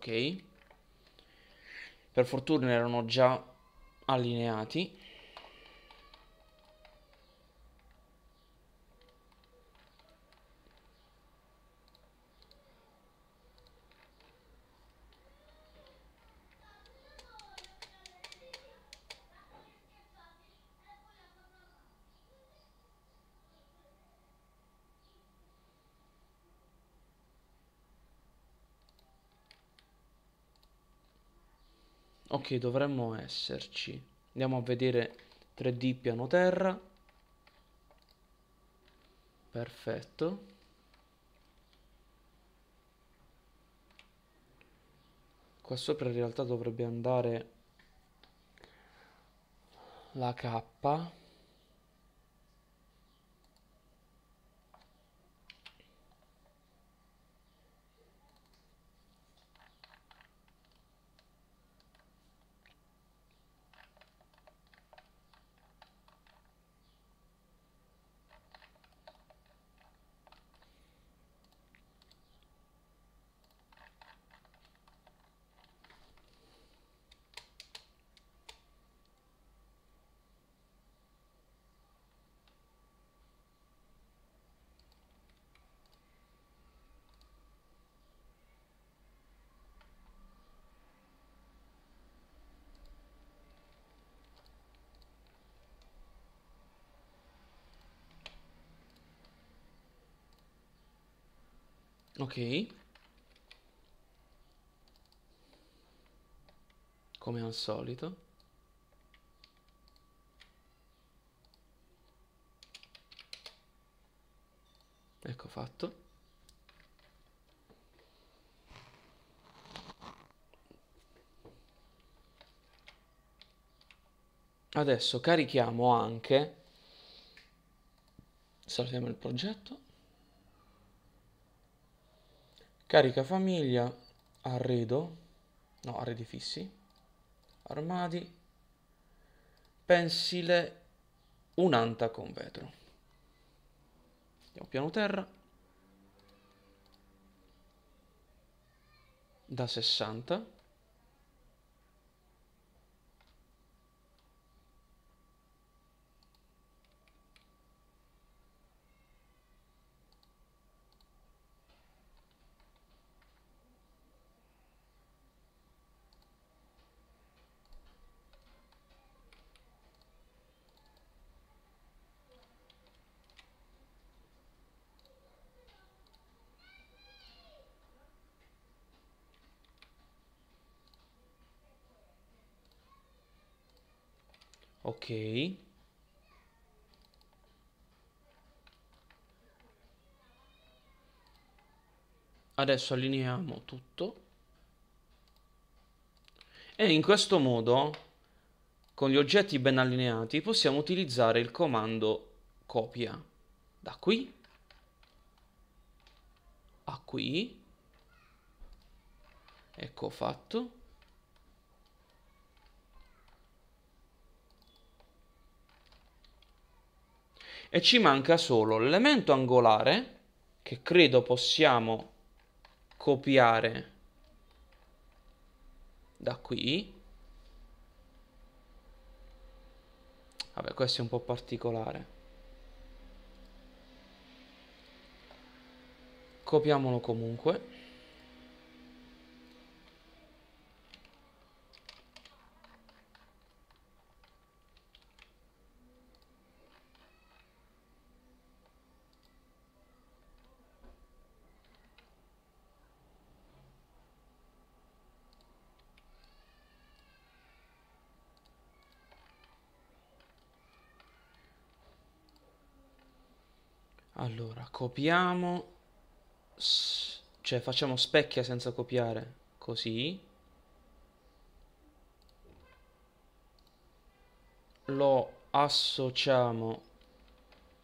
ok. Per fortuna erano già allineati. Ok, dovremmo esserci. Andiamo a vedere 3D piano terra. Perfetto. Qua sopra in realtà dovrebbe andare la K. Ok. Come al solito. Ecco fatto. Adesso carichiamo anche, salviamo il progetto, Carica famiglia, arredo, no, arredi fissi, armadi, pensile, un'anta con vetro. Andiamo piano terra. Da 60. Adesso allineiamo tutto. E in questo modo, con gli oggetti ben allineati, possiamo utilizzare il comando copia. Da qui a qui. Ecco fatto. e ci manca solo l'elemento angolare che credo possiamo copiare da qui vabbè questo è un po' particolare copiamolo comunque Allora, copiamo, cioè facciamo specchia senza copiare, così. Lo associamo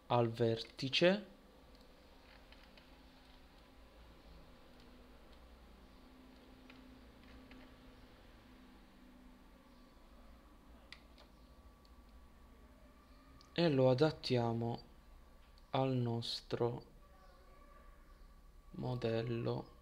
al vertice. E lo adattiamo al nostro modello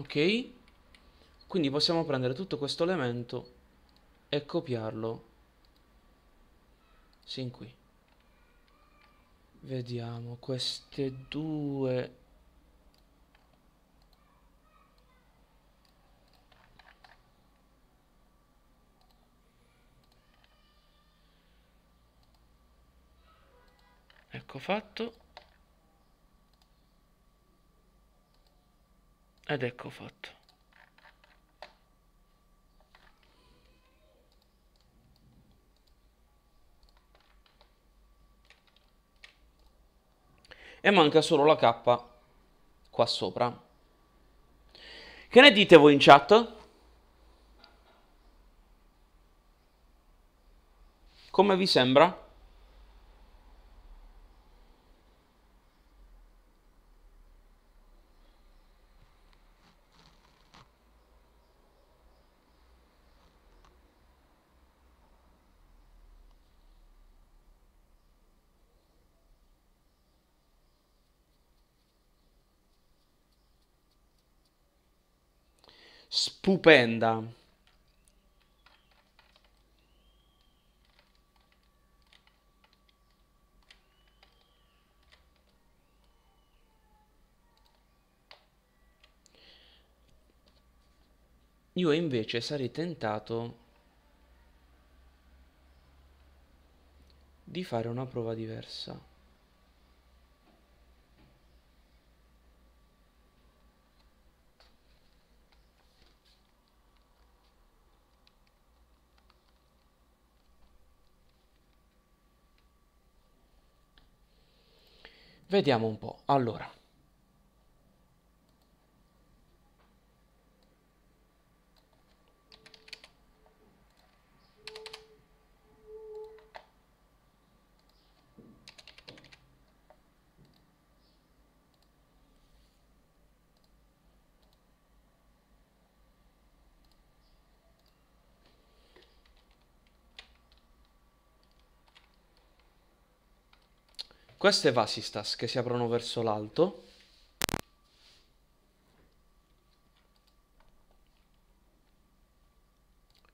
ok quindi possiamo prendere tutto questo elemento e copiarlo sin qui vediamo queste due ecco fatto ed ecco fatto e manca solo la K qua sopra. Che ne dite voi in chat? Come vi sembra? stupenda. Io invece sarei tentato di fare una prova diversa. Vediamo un po'. Allora, queste vasistas che si aprono verso l'alto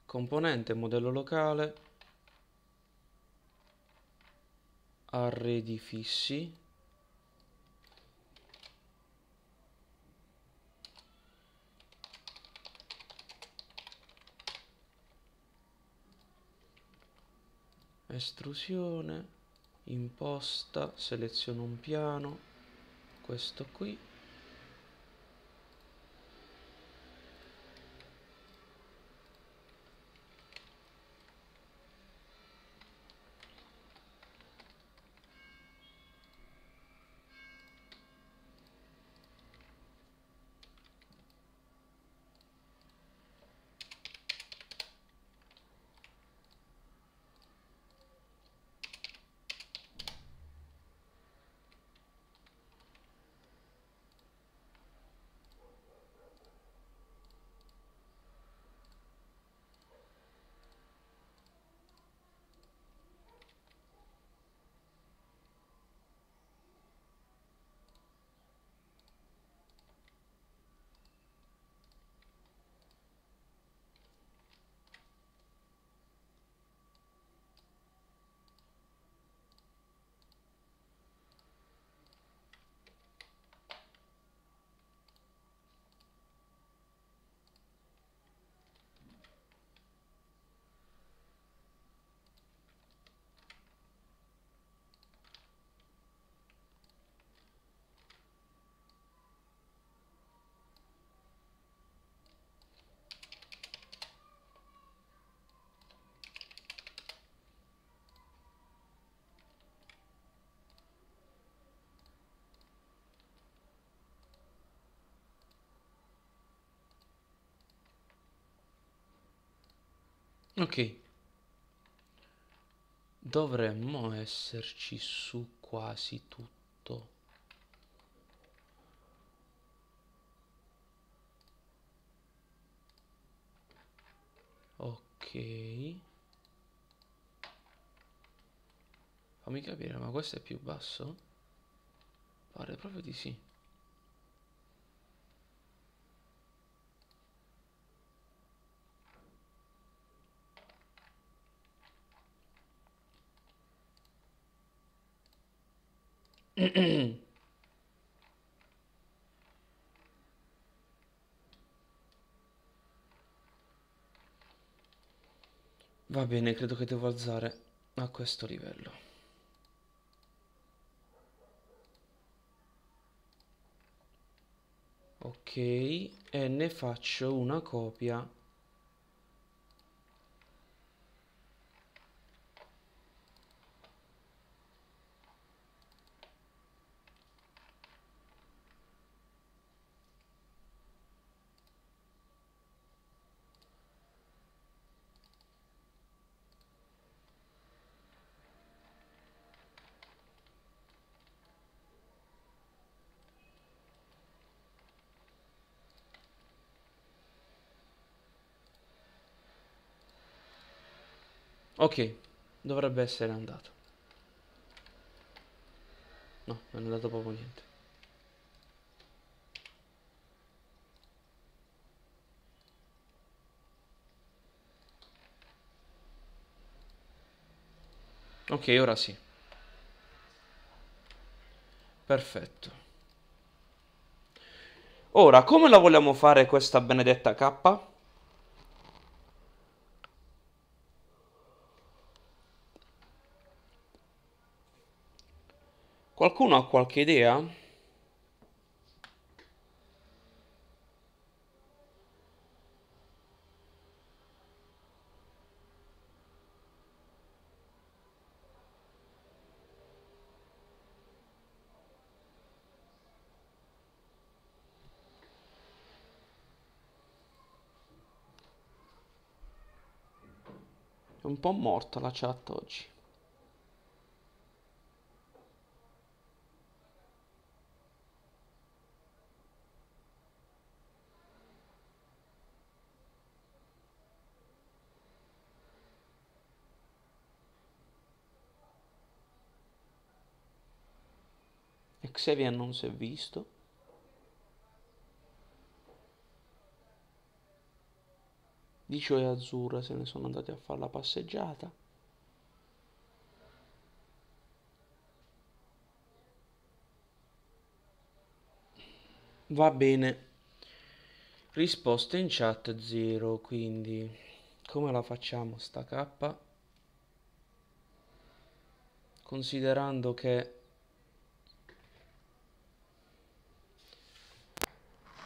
componente modello locale arredi fissi estrusione imposta seleziono un piano questo qui Ok. Dovremmo esserci su quasi tutto. Ok. Fammi capire, ma questo è più basso? Pare proprio di sì. Va bene, credo che devo alzare a questo livello. Ok, e ne faccio una copia Ok, dovrebbe essere andato. No, non è andato proprio niente. Ok, ora sì. Perfetto. Ora, come la vogliamo fare questa benedetta cappa? Qualcuno ha qualche idea? un po' morta la chat oggi. Sevian non si è visto. Dicio e Azzurra se ne sono andati a fare la passeggiata. Va bene. Risposta in chat 0, quindi come la facciamo sta K? Considerando che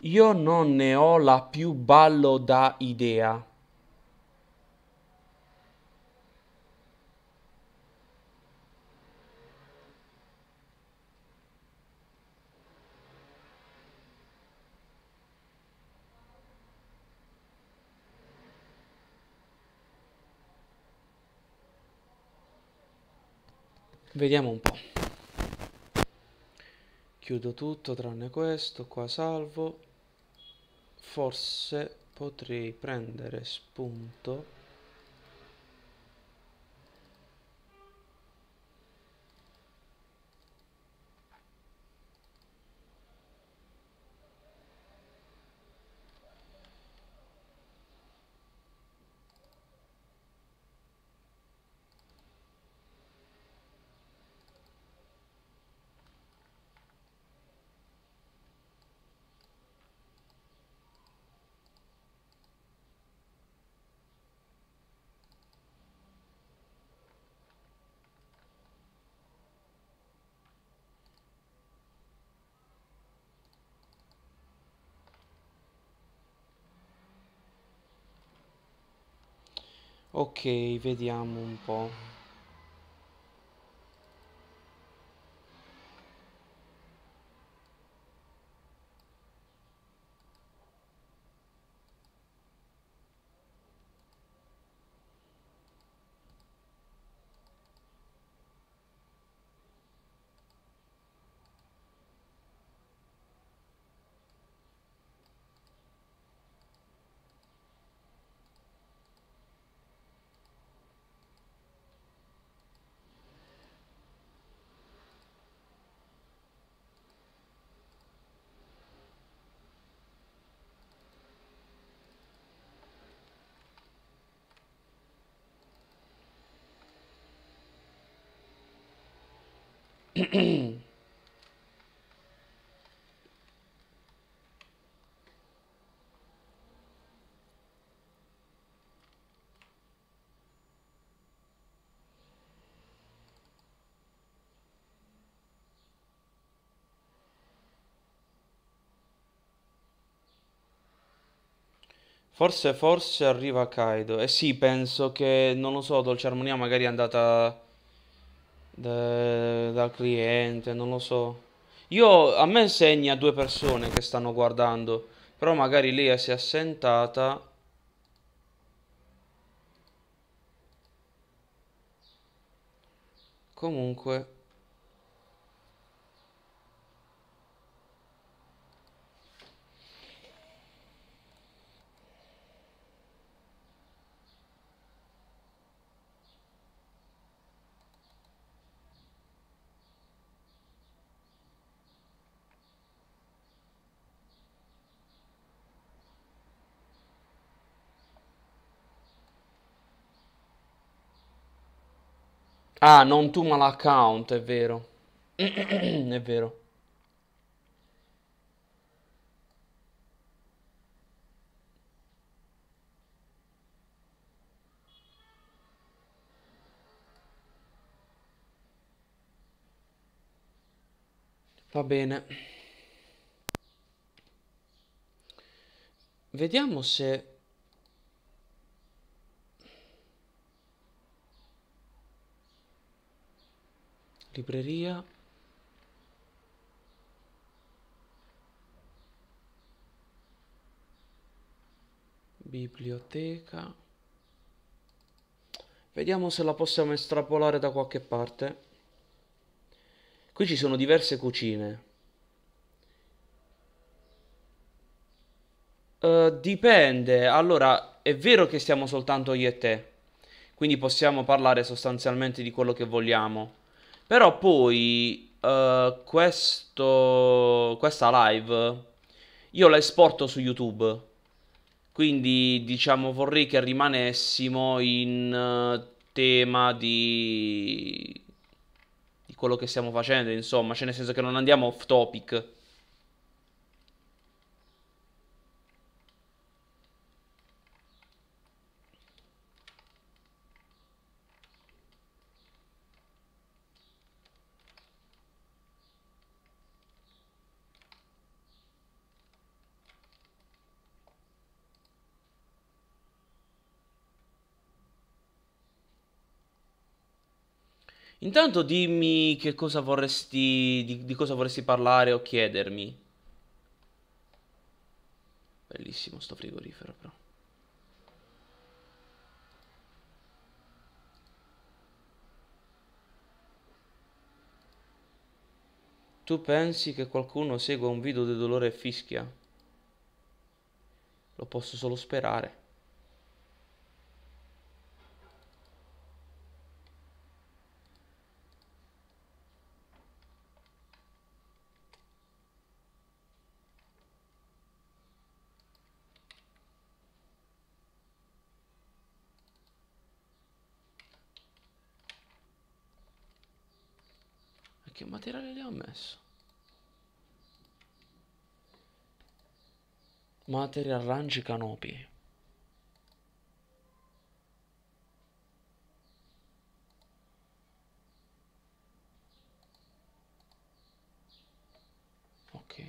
Io non ne ho la più ballo da idea. Vediamo un po'. Chiudo tutto tranne questo, qua salvo forse potrei prendere spunto ok vediamo un po' Forse, forse arriva Kaido. Eh sì, penso che, non lo so, Dolce Armonia magari è andata da, da cliente, non lo so. Io, a me segna due persone che stanno guardando, però magari Lea eh, si è assentata. Comunque... Ah, non tu ma l'account, è vero. è vero. Va bene. Vediamo se libreria biblioteca vediamo se la possiamo estrapolare da qualche parte qui ci sono diverse cucine uh, dipende allora è vero che siamo soltanto io e te quindi possiamo parlare sostanzialmente di quello che vogliamo però poi uh, questo, questa live io la esporto su YouTube. Quindi diciamo vorrei che rimanessimo in uh, tema di... di quello che stiamo facendo, insomma, cioè nel senso che non andiamo off topic. Intanto dimmi che cosa vorresti, di, di cosa vorresti parlare o chiedermi. Bellissimo sto frigorifero però. Tu pensi che qualcuno segua un video del dolore e fischia? Lo posso solo sperare. Material Range Canopi. Ok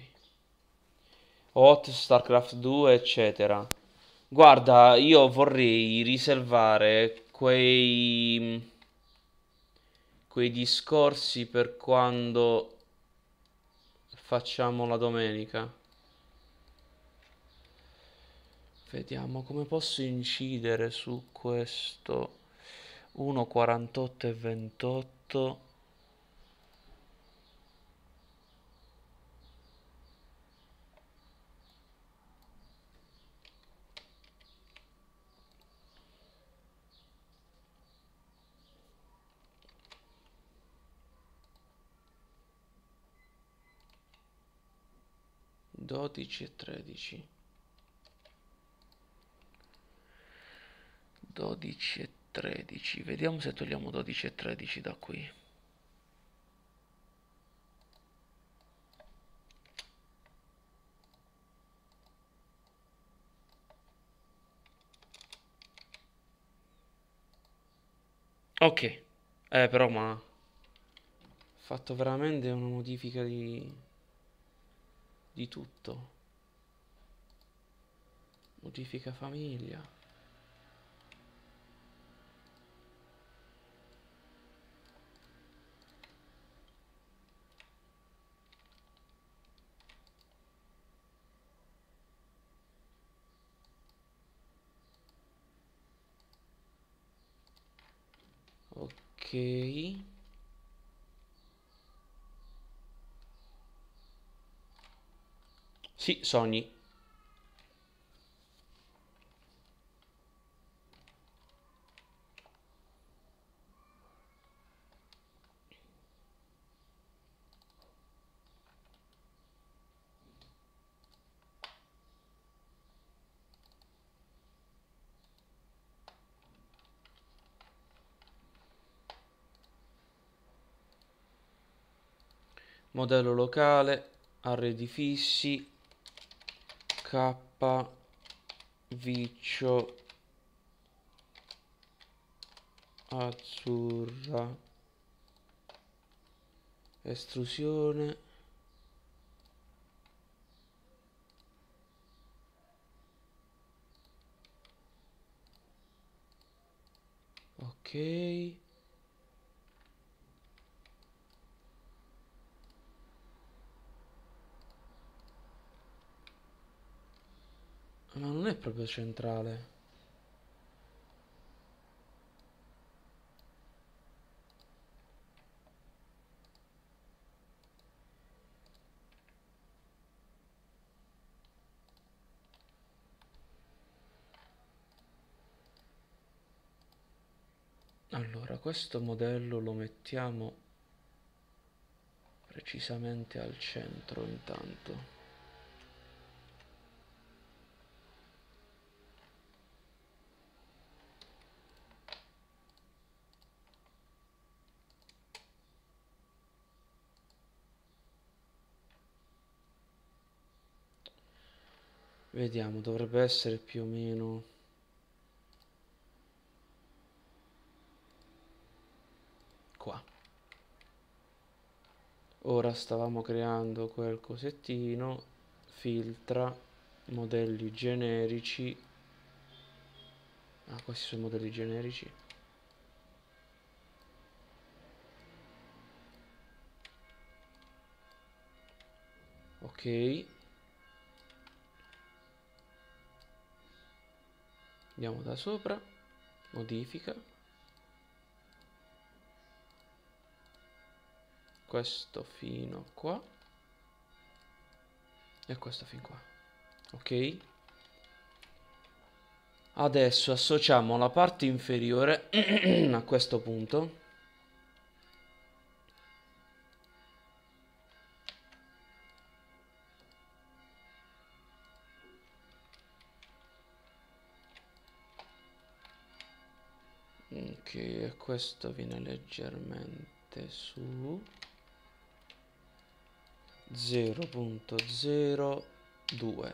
Hot, Starcraft 2 eccetera Guarda io vorrei riservare quei mm, quei discorsi per quando facciamo la domenica Vediamo come posso incidere su questo 1,48 e 28. Dodici e tredici. 12 e 13. Vediamo se togliamo 12 e 13 da qui. Ok, eh, però ma fatto veramente una modifica di, di tutto. Modifica famiglia. Sì, sogni. modello locale, arredi fissi, K, Viccio, azzurra, estrusione, ok. Ma non è proprio centrale. Allora, questo modello lo mettiamo precisamente al centro intanto. Vediamo, dovrebbe essere più o meno... Qua. Ora stavamo creando quel cosettino, filtra, modelli generici. Ah, questi sono i modelli generici. Ok. andiamo da sopra modifica questo fino qua e questo fin qua ok adesso associamo la parte inferiore a questo punto ok questo viene leggermente su 0.02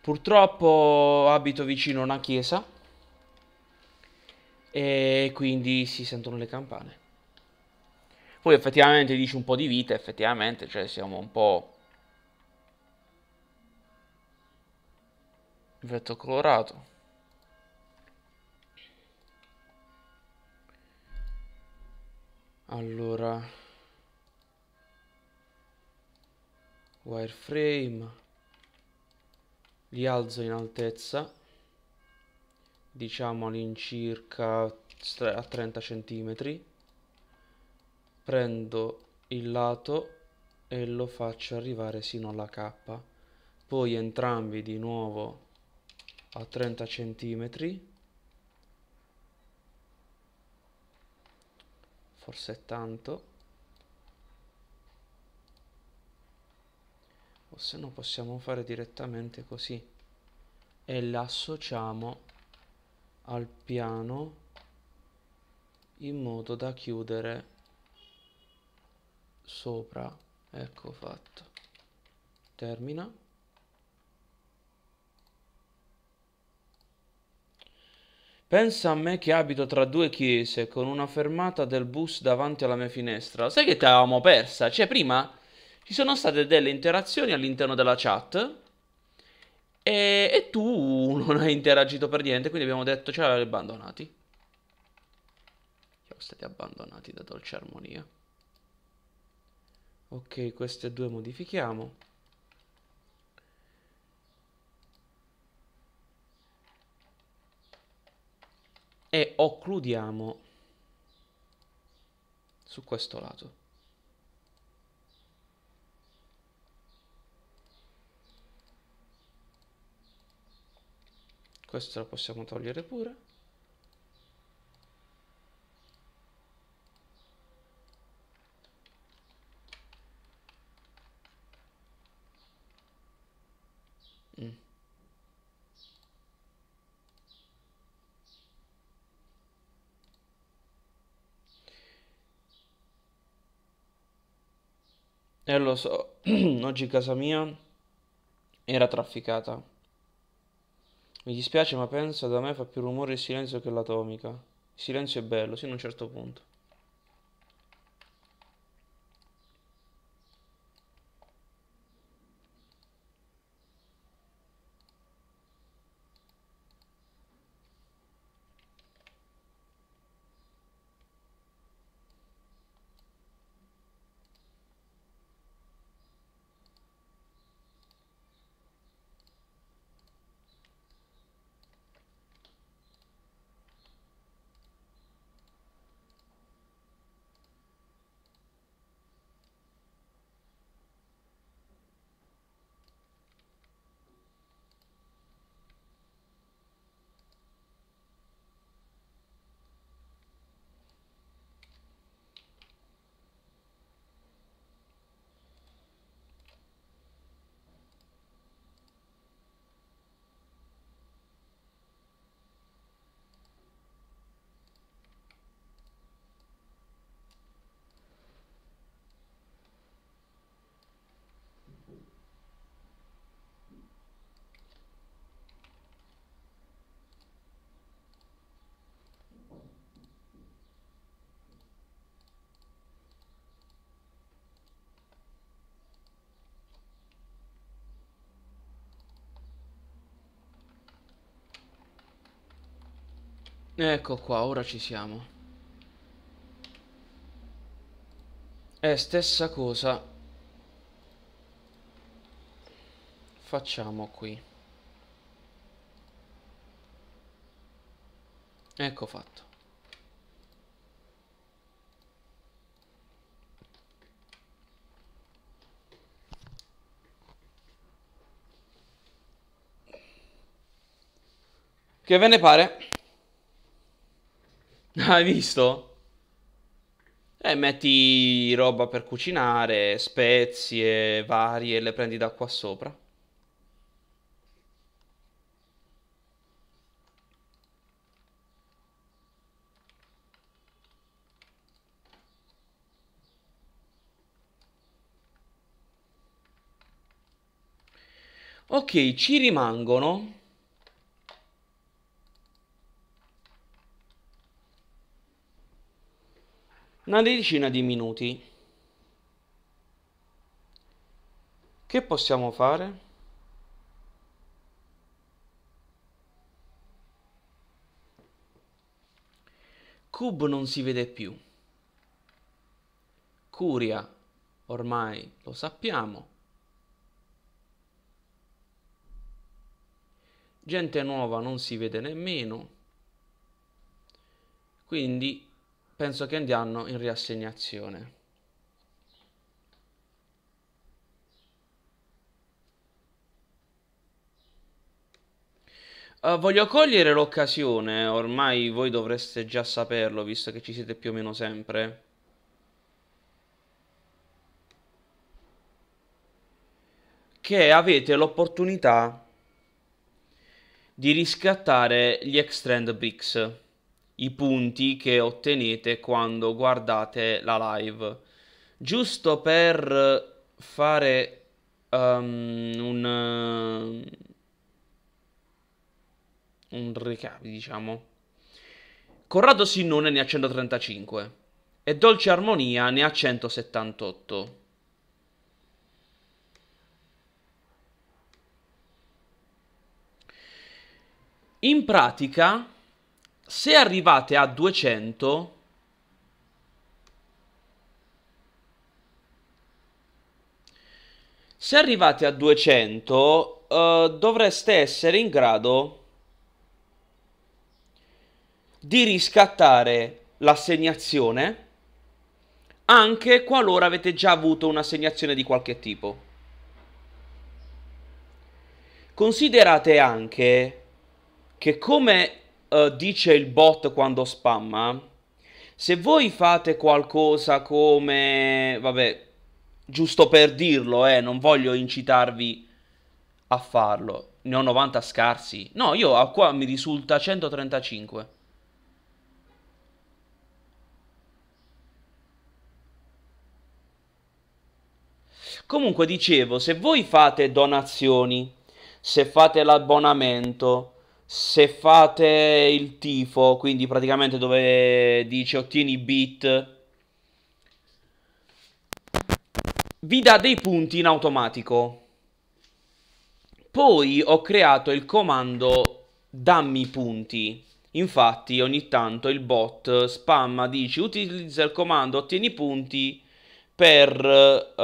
Purtroppo abito vicino a una chiesa e quindi si sentono le campane. Poi effettivamente dici un po' di vita, effettivamente, cioè siamo un po'... Vetto colorato. Allora... Wireframe li alzo in altezza diciamo all'incirca a 30 cm prendo il lato e lo faccio arrivare sino alla K poi entrambi di nuovo a 30 cm forse tanto o se no possiamo fare direttamente così e l'associamo al piano in modo da chiudere sopra ecco fatto termina Pensa a me che abito tra due chiese con una fermata del bus davanti alla mia finestra. Sai che ti avevamo persa? Cioè, prima ci sono state delle interazioni all'interno della chat e, e tu non hai interagito per niente, quindi abbiamo detto ce l'avete abbandonati. Siamo stati abbandonati da Dolce Armonia. Ok, queste due modifichiamo. E occludiamo su questo lato. questo lo possiamo togliere pure mm. E eh, lo so, oggi casa mia era trafficata mi dispiace, ma pensa, da me fa più rumore il silenzio che l'atomica. Il silenzio è bello, sino a un certo punto. Ecco qua, ora ci siamo. E stessa cosa facciamo qui. Ecco fatto. Che ve ne pare? Hai visto? E eh, metti roba per cucinare, spezie varie, le prendi da qua sopra. Ok, ci rimangono una decina di minuti. Che possiamo fare? Cub non si vede più. Curia, ormai lo sappiamo. Gente nuova non si vede nemmeno. Quindi penso che andiamo in riassegnazione. Uh, voglio cogliere l'occasione, ormai voi dovreste già saperlo, visto che ci siete più o meno sempre. Che avete l'opportunità di riscattare gli Extrend Bricks i punti che ottenete quando guardate la live. Giusto per fare um, un, uh, un recap, diciamo. Corrado Sinnone ne ha 135 e Dolce Armonia ne ha 178. In pratica se arrivate a 200 se arrivate a 200 uh, eh, dovreste essere in grado di riscattare l'assegnazione anche qualora avete già avuto un'assegnazione di qualche tipo considerate anche che come eh, dice il bot quando spamma, se voi fate qualcosa come, vabbè, giusto per dirlo, eh, non voglio incitarvi a farlo, ne ho 90 scarsi, no, io a qua mi risulta 135. Comunque dicevo, se voi fate donazioni, se fate l'abbonamento, se fate il tifo, quindi praticamente dove dice ottieni beat, vi dà dei punti in automatico. Poi ho creato il comando dammi punti. Infatti ogni tanto il bot spamma, dice utilizza il comando ottieni punti per eh,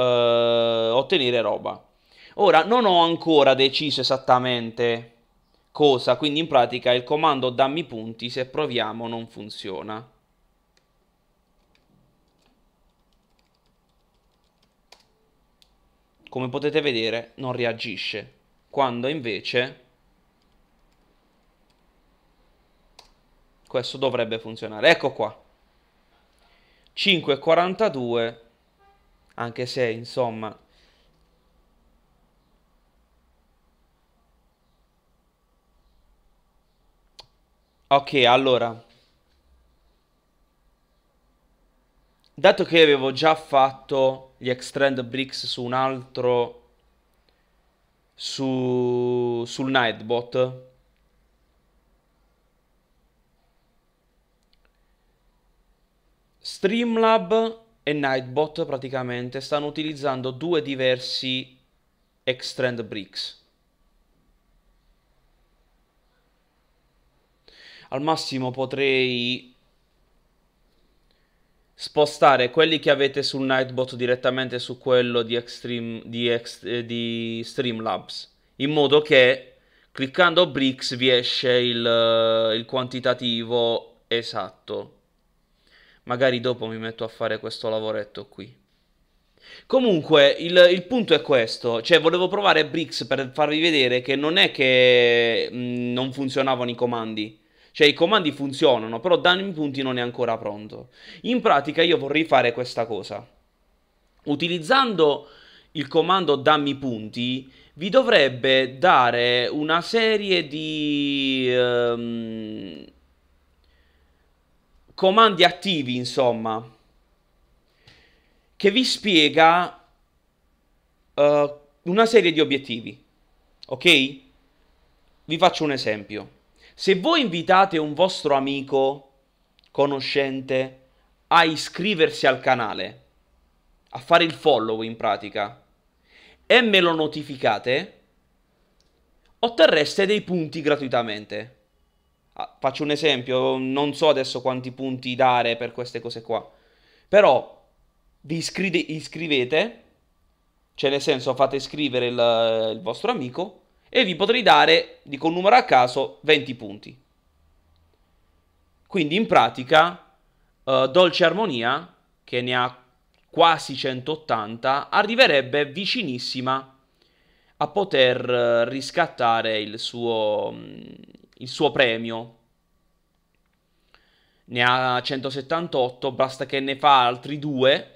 ottenere roba. Ora non ho ancora deciso esattamente cosa, quindi in pratica il comando dammi punti se proviamo non funziona. Come potete vedere non reagisce, quando invece questo dovrebbe funzionare. Ecco qua. 5,42, anche se insomma Ok, allora. Dato che avevo già fatto gli extrend bricks su un altro... Su, sul Nightbot. Streamlab e Nightbot praticamente stanno utilizzando due diversi extrend bricks. Al massimo potrei spostare quelli che avete sul Nightbot direttamente su quello di, Extreme, di, ex, eh, di Streamlabs, in modo che cliccando Bricks vi esce il, eh, il quantitativo esatto. Magari dopo mi metto a fare questo lavoretto qui. Comunque, il, il, punto è questo, cioè volevo provare Bricks per farvi vedere che non è che mh, mm, non funzionavano i comandi, cioè i comandi funzionano, però Dunning Punti non è ancora pronto. In pratica io vorrei fare questa cosa. Utilizzando il comando dammi punti, vi dovrebbe dare una serie di... Um, comandi attivi, insomma, che vi spiega uh, una serie di obiettivi. Ok? Vi faccio un esempio. Se voi invitate un vostro amico, conoscente, a iscriversi al canale, a fare il follow in pratica, e me lo notificate, otterreste dei punti gratuitamente. Ah, faccio un esempio, non so adesso quanti punti dare per queste cose qua, però vi iscri- iscrivete, cioè nel senso fate iscrivere il, il vostro amico e vi potrei dare, dico un numero a caso, 20 punti. Quindi in pratica uh, Dolce Armonia, che ne ha quasi 180, arriverebbe vicinissima a poter eh, riscattare il suo, mm, il suo premio. Ne ha 178, basta che ne fa altri due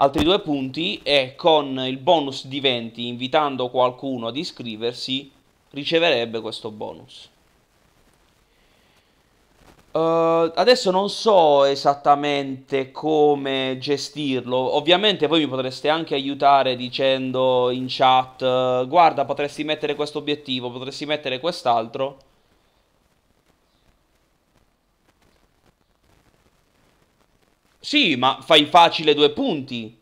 Altri due punti è con il bonus di 20, invitando qualcuno ad iscriversi, riceverebbe questo bonus. Uh, adesso non so esattamente come gestirlo. Ovviamente voi mi potreste anche aiutare dicendo in chat: eh, Guarda, potresti mettere questo obiettivo, potresti mettere quest'altro. Sì, ma fai facile due punti.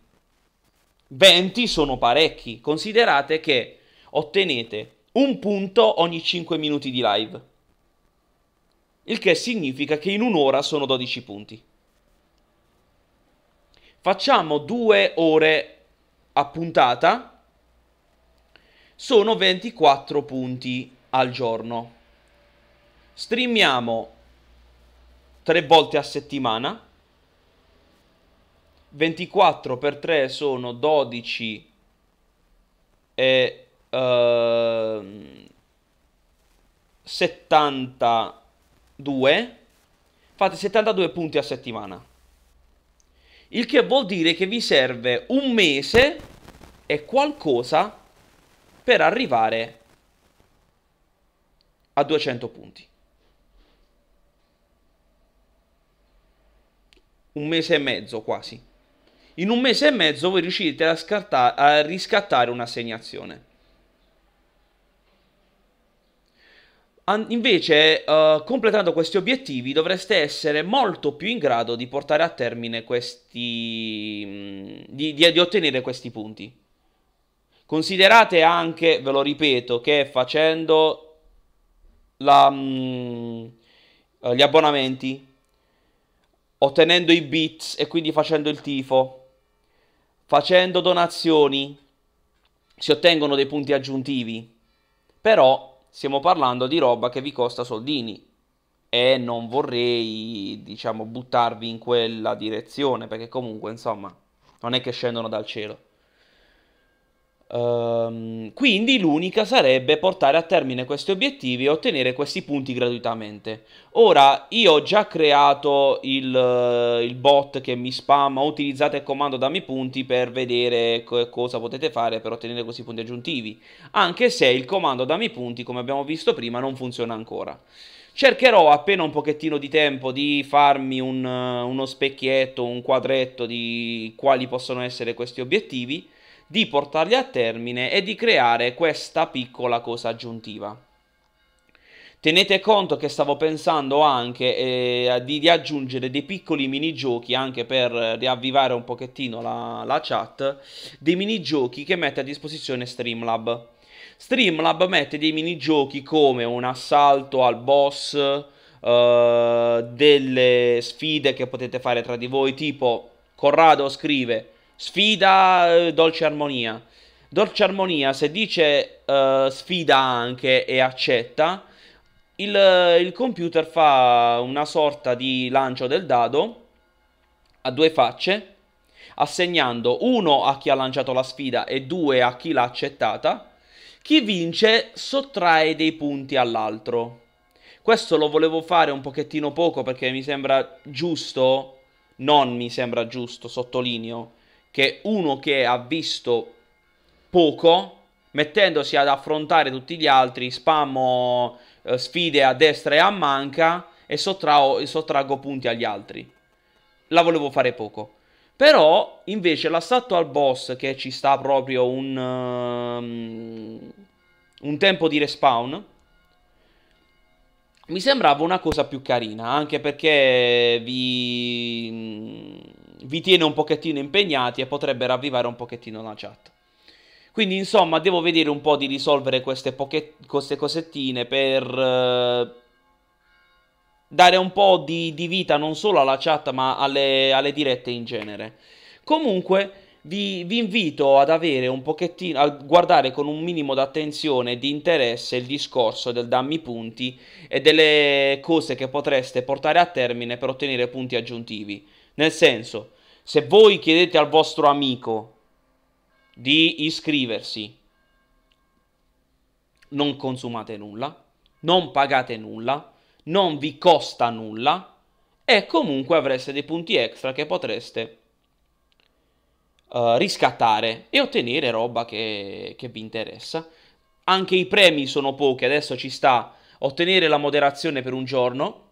20 sono parecchi. Considerate che ottenete un punto ogni 5 minuti di live. Il che significa che in un'ora sono 12 punti. Facciamo due ore a puntata. Sono 24 punti al giorno. Streamiamo tre volte a settimana 24 per 3 sono 12 e ehm, uh, 72. Fate 72 punti a settimana. Il che vuol dire che vi serve un mese e qualcosa per arrivare a 200 punti. Un mese e mezzo quasi in un mese e mezzo voi riuscite a, scarta- a riscattare un'assegnazione. An- invece, uh, completando questi obiettivi, dovreste essere molto più in grado di portare a termine questi. Mm, di, di, di ottenere questi punti. Considerate anche, ve lo ripeto, che facendo la, mh, mm, gli abbonamenti, ottenendo i bits e quindi facendo il tifo, facendo donazioni si ottengono dei punti aggiuntivi, però stiamo parlando di roba che vi costa soldini e non vorrei, diciamo, buttarvi in quella direzione perché comunque, insomma, non è che scendono dal cielo. Um, quindi l'unica sarebbe portare a termine questi obiettivi e ottenere questi punti gratuitamente. Ora io ho già creato il, il bot che mi spamma, utilizzate il comando dammi punti per vedere co cosa potete fare per ottenere questi punti aggiuntivi, anche se il comando dammi punti come abbiamo visto prima non funziona ancora. Cercherò appena un pochettino di tempo di farmi un, uno specchietto, un quadretto di quali possono essere questi obiettivi di portarli a termine e di creare questa piccola cosa aggiuntiva. Tenete conto che stavo pensando anche eh, di, di, aggiungere dei piccoli minigiochi anche per riavvivare un pochettino la, la chat, dei minigiochi che mette a disposizione Streamlab. Streamlab mette dei minigiochi come un assalto al boss, eh, delle sfide che potete fare tra di voi, tipo Corrado scrive sfida eh, Dolce Armonia. Dolce Armonia, se dice uh, sfida anche e accetta, il, eh, il, computer fa una sorta di lancio del dado a due facce, assegnando uno a chi ha lanciato la sfida e due a chi l'ha accettata. Chi vince sottrae dei punti all'altro. Questo lo volevo fare un pochettino poco perché mi sembra giusto, non mi sembra giusto, sottolineo, che uno che ha visto poco, mettendosi ad affrontare tutti gli altri, spammo eh, sfide a destra e a manca e sottrago, punti agli altri. La volevo fare poco. Però invece l'assalto al boss che ci sta proprio un, um, un tempo di respawn mi sembrava una cosa più carina, anche perché vi vi tiene un pochettino impegnati e potrebbe ravvivare un pochettino la chat. Quindi insomma devo vedere un po' di risolvere queste, pochet- queste cosettine per eh, dare un po' di, di, vita non solo alla chat ma alle, alle dirette in genere. Comunque vi, vi, invito ad avere un pochettino, a guardare con un minimo d'attenzione e di interesse il discorso del dammi punti e delle cose che potreste portare a termine per ottenere punti aggiuntivi nel senso, se voi chiedete al vostro amico di iscriversi, non consumate nulla, non pagate nulla, non vi costa nulla e comunque avreste dei punti extra che potreste uh, riscattare e ottenere roba che, che vi interessa. Anche i premi sono pochi, adesso ci sta ottenere la moderazione per un giorno,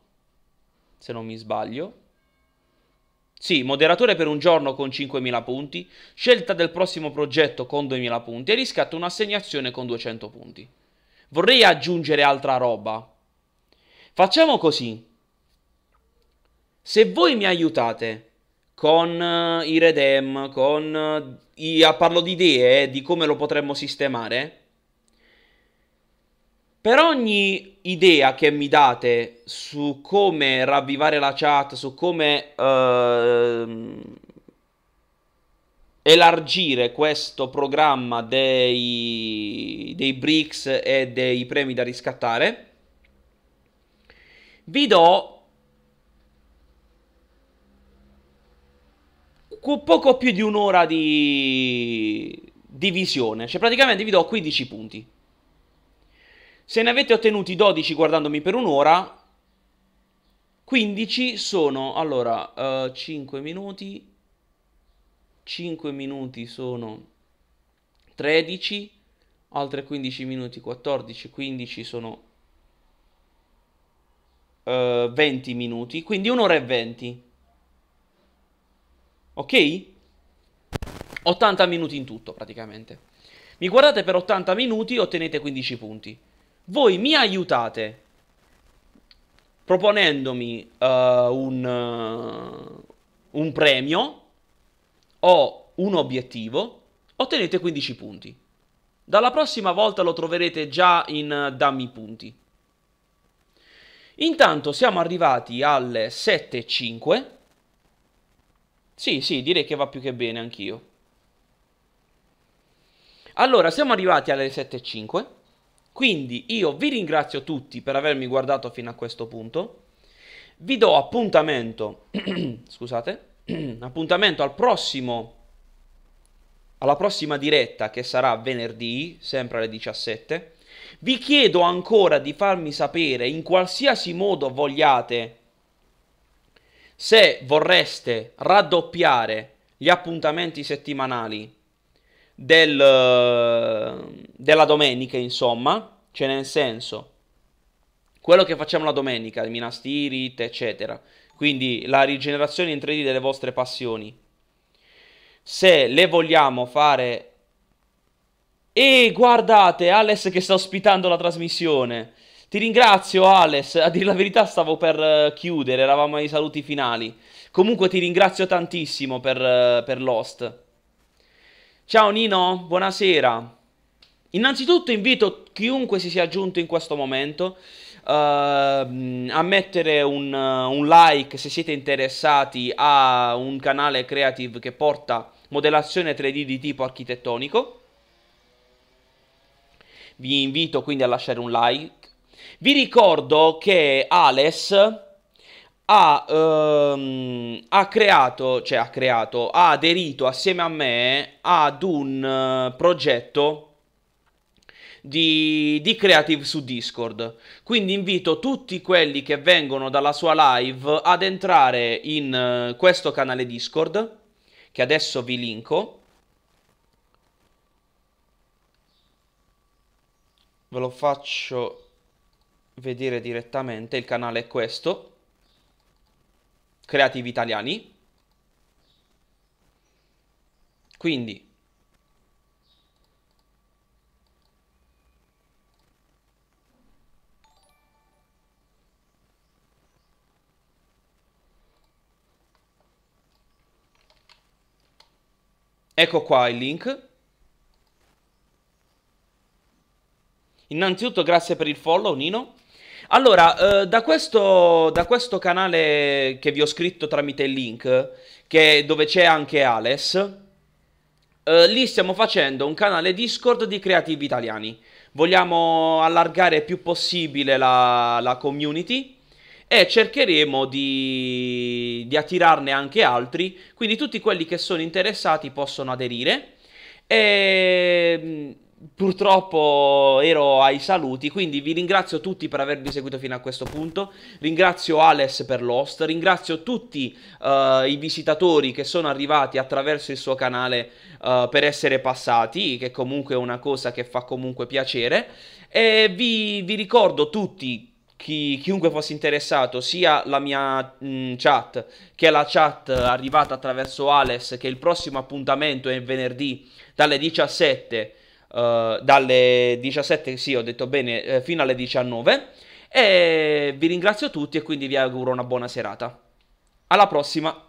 se non mi sbaglio, sì, moderatore per un giorno con 5.000 punti, scelta del prossimo progetto con 2.000 punti e riscatto un'assegnazione con 200 punti. Vorrei aggiungere altra roba. Facciamo così. Se voi mi aiutate con eh, i redem, con... Eh, I, ah, parlo di idee, eh, di come lo potremmo sistemare, per ogni idea che mi date su come ravvivare la chat, su come uh, elargire questo programma dei, dei bricks e dei premi da riscattare, vi do poco più di un'ora di, di visione, cioè praticamente vi do 15 punti. Se ne avete ottenuti 12 guardandomi per un'ora, 15 sono, allora, uh, eh, 5 minuti, 5 minuti sono 13, altre 15 minuti 14, 15 sono uh, eh, 20 minuti, quindi un'ora e 20. Ok? 80 minuti in tutto praticamente. Mi guardate per 80 minuti, ottenete 15 punti voi mi aiutate proponendomi uh, un, uh, un premio o un obiettivo, ottenete 15 punti. Dalla prossima volta lo troverete già in uh, dammi punti. Intanto siamo arrivati alle 7.05. Sì, sì, direi che va più che bene anch'io. Allora, siamo arrivati alle 7.05. Quindi io vi ringrazio tutti per avermi guardato fino a questo punto. Vi do appuntamento, scusate, appuntamento al prossimo alla prossima diretta che sarà venerdì, sempre alle 17. Vi chiedo ancora di farmi sapere in qualsiasi modo vogliate se vorreste raddoppiare gli appuntamenti settimanali del, eh, della domenica, insomma, cioè nel senso, quello che facciamo la domenica, minastirit, eccetera, quindi la rigenerazione in 3D delle vostre passioni, se le vogliamo fare... E guardate, Alex che sta ospitando la trasmissione. Ti ringrazio Alex, a dire la verità stavo per eh, chiudere, eravamo ai saluti finali. Comunque ti ringrazio tantissimo per, eh, per l'host. Ciao Nino, buonasera. Innanzitutto invito chiunque si sia aggiunto in questo momento uh, a mettere un, uh, un, like se siete interessati a un canale creative che porta modellazione 3D di tipo architettonico. Vi invito quindi a lasciare un like. Vi ricordo che Ales ha, ehm, ha, creato, cioè ha creato, ha aderito assieme a me ad un uh, progetto di, di, creative su Discord. Quindi invito tutti quelli che vengono dalla sua live ad entrare in uh, questo canale Discord, che adesso vi linko. Ve lo faccio vedere direttamente, il canale è questo creativi italiani. Quindi Ecco qua il link. Innanzitutto grazie per il follow Nino. Allora, eh, da, questo, da, questo, canale che vi ho scritto tramite il link, che, dove c'è anche Alex, eh, lì stiamo facendo un canale Discord di creativi italiani. Vogliamo allargare il più possibile la, la community e cercheremo di, di attirarne anche altri, quindi tutti quelli che sono interessati possono aderire. E ehm, purtroppo ero ai saluti, quindi vi ringrazio tutti per avermi seguito fino a questo punto, ringrazio Alex per l'host, ringrazio tutti uh, i visitatori che sono arrivati attraverso il suo canale uh, per essere passati, che comunque è una cosa che fa comunque piacere, e vi, vi ricordo tutti chi, chiunque fosse interessato, sia la mia mh, mm, chat che la chat arrivata attraverso Alex, che il prossimo appuntamento è venerdì dalle 17 eh, dalle 17, sì ho detto bene, eh, fino alle 19 e vi ringrazio tutti e quindi vi auguro una buona serata. Alla prossima!